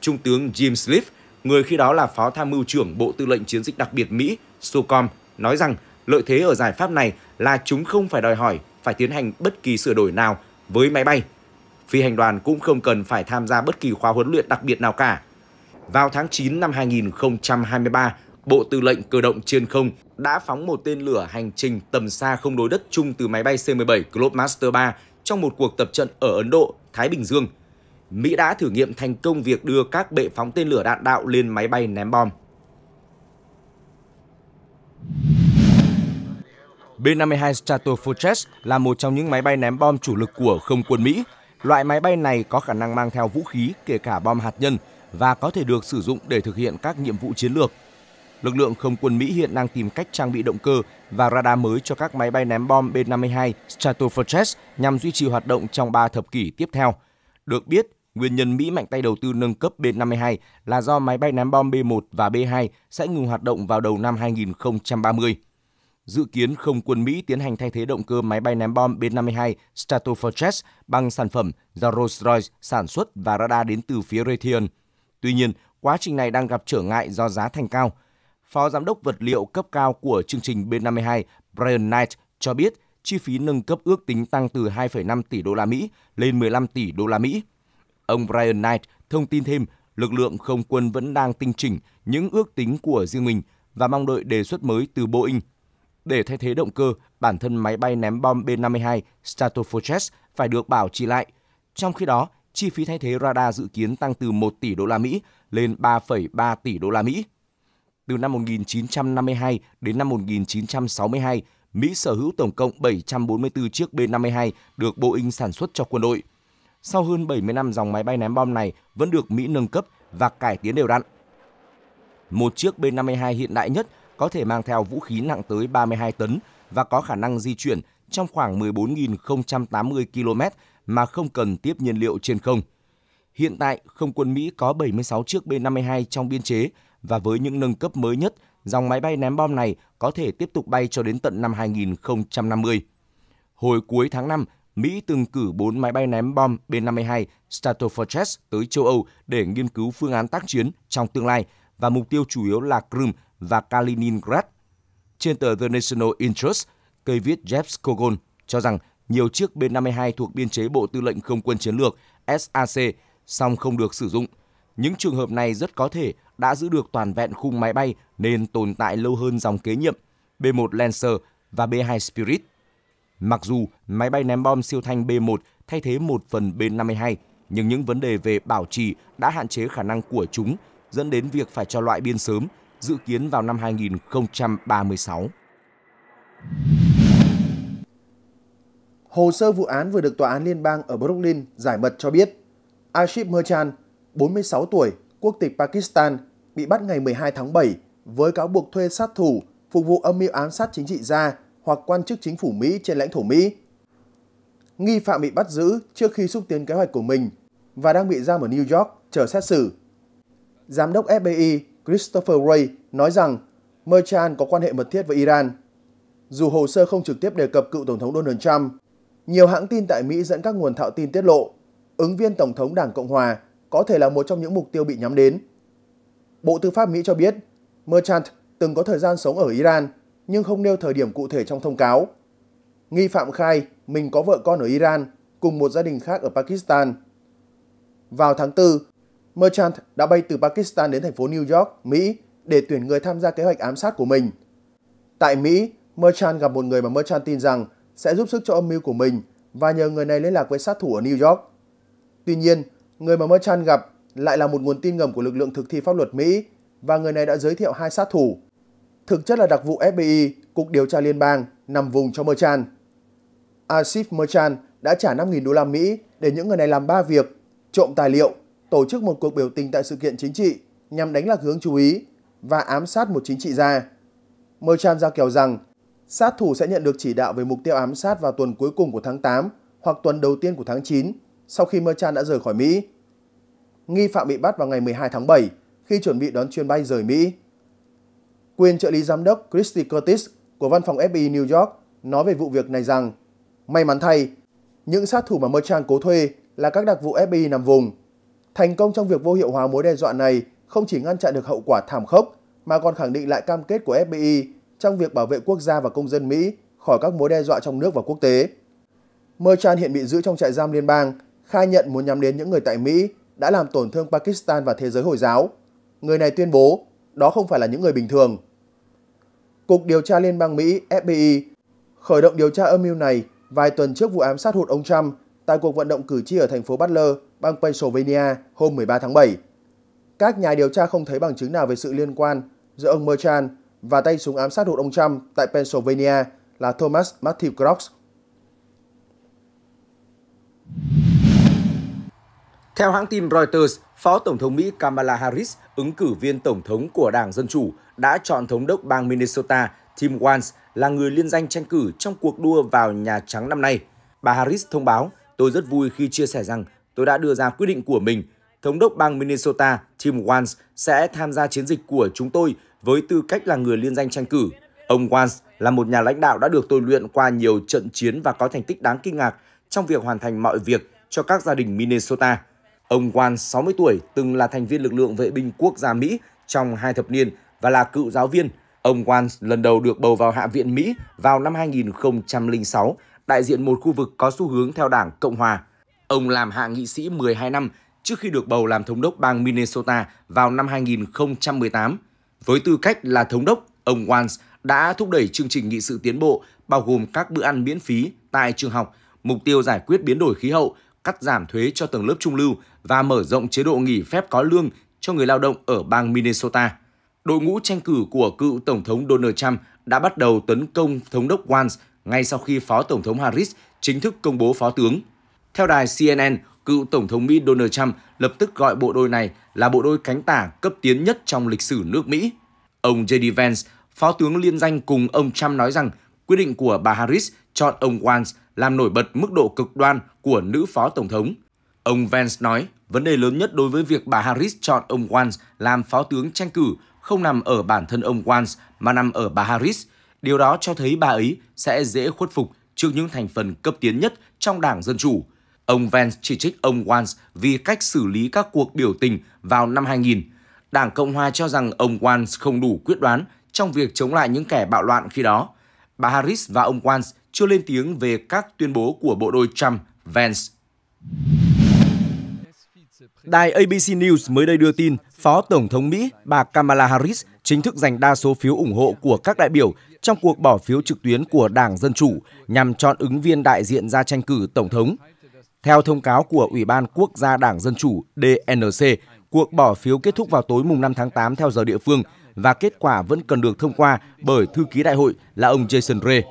Trung tướng Jim Sliff, người khi đó là phó tham mưu trưởng Bộ Tư lệnh Chiến dịch đặc biệt Mỹ, SOCOM, nói rằng Lợi thế ở giải pháp này là chúng không phải đòi hỏi phải tiến hành bất kỳ sửa đổi nào với máy bay. Phi hành đoàn cũng không cần phải tham gia bất kỳ khóa huấn luyện đặc biệt nào cả. Vào tháng 9 năm 2023, Bộ Tư lệnh Cơ động Trên không đã phóng một tên lửa hành trình tầm xa không đối đất chung từ máy bay C-17 Globemaster 3 trong một cuộc tập trận ở Ấn Độ, Thái Bình Dương. Mỹ đã thử nghiệm thành công việc đưa các bệ phóng tên lửa đạn đạo lên máy bay ném bom. B-52 Stratofortress là một trong những máy bay ném bom chủ lực của không quân Mỹ. Loại máy bay này có khả năng mang theo vũ khí, kể cả bom hạt nhân, và có thể được sử dụng để thực hiện các nhiệm vụ chiến lược. Lực lượng không quân Mỹ hiện đang tìm cách trang bị động cơ và radar mới cho các máy bay ném bom B-52 Stratofortress nhằm duy trì hoạt động trong 3 thập kỷ tiếp theo. Được biết, nguyên nhân Mỹ mạnh tay đầu tư nâng cấp B-52 là do máy bay ném bom B-1 và B-2 sẽ ngừng hoạt động vào đầu năm 2030 dự kiến không quân Mỹ tiến hành thay thế động cơ máy bay ném bom B-52 Stratofortress bằng sản phẩm do Rolls-Royce sản xuất và radar đến từ phía Raytheon. Tuy nhiên, quá trình này đang gặp trở ngại do giá thành cao. Phó Giám đốc vật liệu cấp cao của chương trình B-52 Brian Knight cho biết chi phí nâng cấp ước tính tăng từ 2,5 tỷ đô la Mỹ lên 15 tỷ đô la Mỹ. Ông Brian Knight thông tin thêm lực lượng không quân vẫn đang tinh chỉnh những ước tính của riêng mình và mong đợi đề xuất mới từ Boeing để thay thế động cơ, bản thân máy bay ném bom B-52 Stratofortress phải được bảo trì lại. Trong khi đó, chi phí thay thế radar dự kiến tăng từ 1 tỷ đô la Mỹ lên 3,3 tỷ đô la Mỹ. Từ năm 1952 đến năm 1962, Mỹ sở hữu tổng cộng 744 chiếc B-52 được Boeing sản xuất cho quân đội. Sau hơn 70 năm dòng máy bay ném bom này vẫn được Mỹ nâng cấp và cải tiến đều đặn. Một chiếc B-52 hiện đại nhất có thể mang theo vũ khí nặng tới 32 tấn và có khả năng di chuyển trong khoảng 14.080 km mà không cần tiếp nhiên liệu trên không. Hiện tại, không quân Mỹ có 76 chiếc B-52 trong biên chế và với những nâng cấp mới nhất, dòng máy bay ném bom này có thể tiếp tục bay cho đến tận năm 2050. Hồi cuối tháng 5, Mỹ từng cử 4 máy bay ném bom B-52 Stratofortress tới châu Âu để nghiên cứu phương án tác chiến trong tương lai và mục tiêu chủ yếu là Crimea và Kaliningrad. Trên tờ The National Interest, cây viết Jeff Skogon cho rằng nhiều chiếc B-52 thuộc biên chế Bộ Tư lệnh Không quân Chiến lược SAC song không được sử dụng. Những trường hợp này rất có thể đã giữ được toàn vẹn khung máy bay nên tồn tại lâu hơn dòng kế nhiệm B-1 Lancer và B-2 Spirit. Mặc dù máy bay ném bom siêu thanh B-1 thay thế một phần B-52, nhưng những vấn đề về bảo trì đã hạn chế khả năng của chúng, dẫn đến việc phải cho loại biên sớm dự kiến vào năm 2036. Hồ sơ vụ án vừa được Tòa án Liên bang ở Brooklyn giải mật cho biết, Ashif Merchan, 46 tuổi, quốc tịch Pakistan, bị bắt ngày 12 tháng 7 với cáo buộc thuê sát thủ phục vụ âm mưu ám sát chính trị gia hoặc quan chức chính phủ Mỹ trên lãnh thổ Mỹ. Nghi phạm bị bắt giữ trước khi xúc tiến kế hoạch của mình và đang bị giam ở New York chờ xét xử. Giám đốc FBI Christopher Ray nói rằng Merchan có quan hệ mật thiết với Iran. Dù hồ sơ không trực tiếp đề cập cựu Tổng thống Donald Trump, nhiều hãng tin tại Mỹ dẫn các nguồn thạo tin tiết lộ ứng viên Tổng thống Đảng Cộng Hòa có thể là một trong những mục tiêu bị nhắm đến. Bộ Tư pháp Mỹ cho biết Merchant từng có thời gian sống ở Iran nhưng không nêu thời điểm cụ thể trong thông cáo. Nghi phạm khai mình có vợ con ở Iran cùng một gia đình khác ở Pakistan. Vào tháng 4, Merchant đã bay từ Pakistan đến thành phố New York, Mỹ để tuyển người tham gia kế hoạch ám sát của mình. Tại Mỹ, Merchant gặp một người mà Merchant tin rằng sẽ giúp sức cho âm mưu của mình và nhờ người này liên lạc với sát thủ ở New York. Tuy nhiên, người mà Merchant gặp lại là một nguồn tin ngầm của lực lượng thực thi pháp luật Mỹ và người này đã giới thiệu hai sát thủ. Thực chất là đặc vụ FBI, Cục Điều tra Liên bang, nằm vùng cho Merchant. Asif Merchant đã trả 5.000 đô la Mỹ để những người này làm 3 việc, trộm tài liệu, tổ chức một cuộc biểu tình tại sự kiện chính trị nhằm đánh lạc hướng chú ý và ám sát một chính trị gia. Merchan giao kèo rằng sát thủ sẽ nhận được chỉ đạo về mục tiêu ám sát vào tuần cuối cùng của tháng 8 hoặc tuần đầu tiên của tháng 9 sau khi Merchan đã rời khỏi Mỹ. Nghi phạm bị bắt vào ngày 12 tháng 7 khi chuẩn bị đón chuyến bay rời Mỹ. Quyền trợ lý giám đốc Christy Curtis của văn phòng FBI New York nói về vụ việc này rằng May mắn thay, những sát thủ mà Merchan cố thuê là các đặc vụ FBI nằm vùng – Thành công trong việc vô hiệu hóa mối đe dọa này không chỉ ngăn chặn được hậu quả thảm khốc mà còn khẳng định lại cam kết của FBI trong việc bảo vệ quốc gia và công dân Mỹ khỏi các mối đe dọa trong nước và quốc tế. Merchan hiện bị giữ trong trại giam liên bang, khai nhận muốn nhắm đến những người tại Mỹ đã làm tổn thương Pakistan và thế giới Hồi giáo. Người này tuyên bố đó không phải là những người bình thường. Cục điều tra Liên bang Mỹ FBI khởi động điều tra âm mưu này vài tuần trước vụ ám sát hụt ông Trump tại cuộc vận động cử tri ở thành phố Butler, bang Pennsylvania hôm 13 tháng 7. Các nhà điều tra không thấy bằng chứng nào về sự liên quan giữa ông Merchan và tay súng ám sát hụt ông Trump tại Pennsylvania là Thomas Matthew Cross. Theo hãng tin Reuters, Phó Tổng thống Mỹ Kamala Harris, ứng cử viên Tổng thống của Đảng Dân Chủ, đã chọn Thống đốc bang Minnesota Tim Walz là người liên danh tranh cử trong cuộc đua vào Nhà Trắng năm nay. Bà Harris thông báo Tôi rất vui khi chia sẻ rằng tôi đã đưa ra quyết định của mình. Thống đốc bang Minnesota Tim Walz sẽ tham gia chiến dịch của chúng tôi với tư cách là người liên danh tranh cử. Ông Walz là một nhà lãnh đạo đã được tôi luyện qua nhiều trận chiến và có thành tích đáng kinh ngạc trong việc hoàn thành mọi việc cho các gia đình Minnesota. Ông Walz 60 tuổi, từng là thành viên lực lượng vệ binh quốc gia Mỹ trong hai thập niên và là cựu giáo viên. Ông Walz lần đầu được bầu vào Hạ viện Mỹ vào năm 2006 đại diện một khu vực có xu hướng theo đảng Cộng Hòa. Ông làm hạ nghị sĩ 12 năm trước khi được bầu làm thống đốc bang Minnesota vào năm 2018. Với tư cách là thống đốc, ông Walz đã thúc đẩy chương trình nghị sự tiến bộ bao gồm các bữa ăn miễn phí tại trường học, mục tiêu giải quyết biến đổi khí hậu, cắt giảm thuế cho tầng lớp trung lưu và mở rộng chế độ nghỉ phép có lương cho người lao động ở bang Minnesota. Đội ngũ tranh cử của cựu Tổng thống Donald Trump đã bắt đầu tấn công Thống đốc Walz ngay sau khi Phó Tổng thống Harris chính thức công bố phó tướng. Theo đài CNN, cựu Tổng thống Mỹ Donald Trump lập tức gọi bộ đôi này là bộ đôi cánh tả cấp tiến nhất trong lịch sử nước Mỹ. Ông J.D. Vance, phó tướng liên danh cùng ông Trump nói rằng quyết định của bà Harris chọn ông Vance làm nổi bật mức độ cực đoan của nữ phó tổng thống. Ông Vance nói, vấn đề lớn nhất đối với việc bà Harris chọn ông Vance làm phó tướng tranh cử không nằm ở bản thân ông Vance mà nằm ở bà Harris – Điều đó cho thấy bà ấy sẽ dễ khuất phục trước những thành phần cấp tiến nhất trong Đảng Dân Chủ. Ông Vance chỉ trích ông Walz vì cách xử lý các cuộc biểu tình vào năm 2000. Đảng Cộng Hòa cho rằng ông Walz không đủ quyết đoán trong việc chống lại những kẻ bạo loạn khi đó. Bà Harris và ông Walz chưa lên tiếng về các tuyên bố của bộ đôi Trump, Vance. Đài ABC News mới đây đưa tin Phó Tổng thống Mỹ bà Kamala Harris chính thức giành đa số phiếu ủng hộ của các đại biểu trong cuộc bỏ phiếu trực tuyến của Đảng Dân Chủ nhằm chọn ứng viên đại diện ra tranh cử Tổng thống. Theo thông cáo của Ủy ban Quốc gia Đảng Dân Chủ DNC, cuộc bỏ phiếu kết thúc vào tối mùng 5 tháng 8 theo giờ địa phương và kết quả vẫn cần được thông qua bởi thư ký đại hội là ông Jason Ray.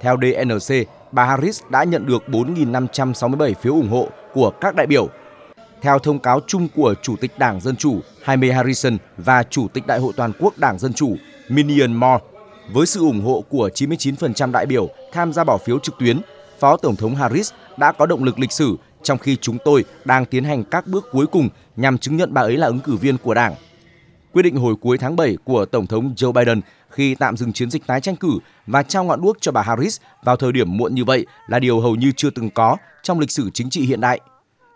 Theo DNC, bà Harris đã nhận được 4.567 phiếu ủng hộ của các đại biểu. Theo thông cáo chung của Chủ tịch Đảng Dân Chủ Jaime Harrison và Chủ tịch Đại hội Toàn quốc Đảng Dân Chủ Minion Moore. Với sự ủng hộ của 99% đại biểu tham gia bỏ phiếu trực tuyến, Phó Tổng thống Harris đã có động lực lịch sử trong khi chúng tôi đang tiến hành các bước cuối cùng nhằm chứng nhận bà ấy là ứng cử viên của Đảng. Quyết định hồi cuối tháng 7 của Tổng thống Joe Biden khi tạm dừng chiến dịch tái tranh cử và trao ngọn đuốc cho bà Harris vào thời điểm muộn như vậy là điều hầu như chưa từng có trong lịch sử chính trị hiện đại.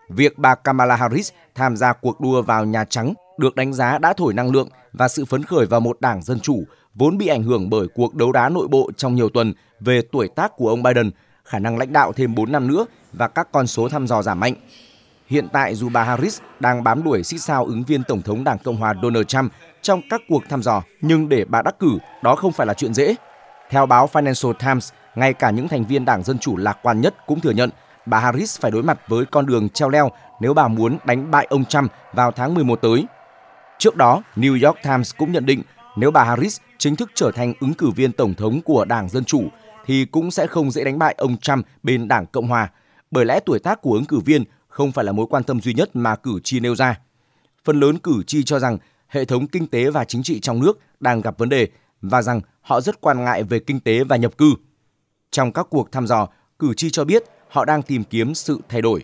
Việc bà Kamala Harris tham gia cuộc đua vào Nhà Trắng được đánh giá đã thổi năng lượng và sự phấn khởi vào một đảng dân chủ vốn bị ảnh hưởng bởi cuộc đấu đá nội bộ trong nhiều tuần về tuổi tác của ông Biden, khả năng lãnh đạo thêm 4 năm nữa và các con số thăm dò giảm mạnh. Hiện tại dù bà Harris đang bám đuổi xích sao ứng viên Tổng thống Đảng Cộng hòa Donald Trump trong các cuộc thăm dò, nhưng để bà đắc cử đó không phải là chuyện dễ. Theo báo Financial Times, ngay cả những thành viên Đảng Dân Chủ lạc quan nhất cũng thừa nhận bà Harris phải đối mặt với con đường treo leo nếu bà muốn đánh bại ông Trump vào tháng 11 tới. Trước đó, New York Times cũng nhận định nếu bà Harris chính thức trở thành ứng cử viên tổng thống của Đảng Dân Chủ thì cũng sẽ không dễ đánh bại ông Trump bên Đảng Cộng Hòa, bởi lẽ tuổi tác của ứng cử viên không phải là mối quan tâm duy nhất mà cử tri nêu ra. Phần lớn cử tri cho rằng hệ thống kinh tế và chính trị trong nước đang gặp vấn đề và rằng họ rất quan ngại về kinh tế và nhập cư. Trong các cuộc thăm dò, cử tri cho biết họ đang tìm kiếm sự thay đổi.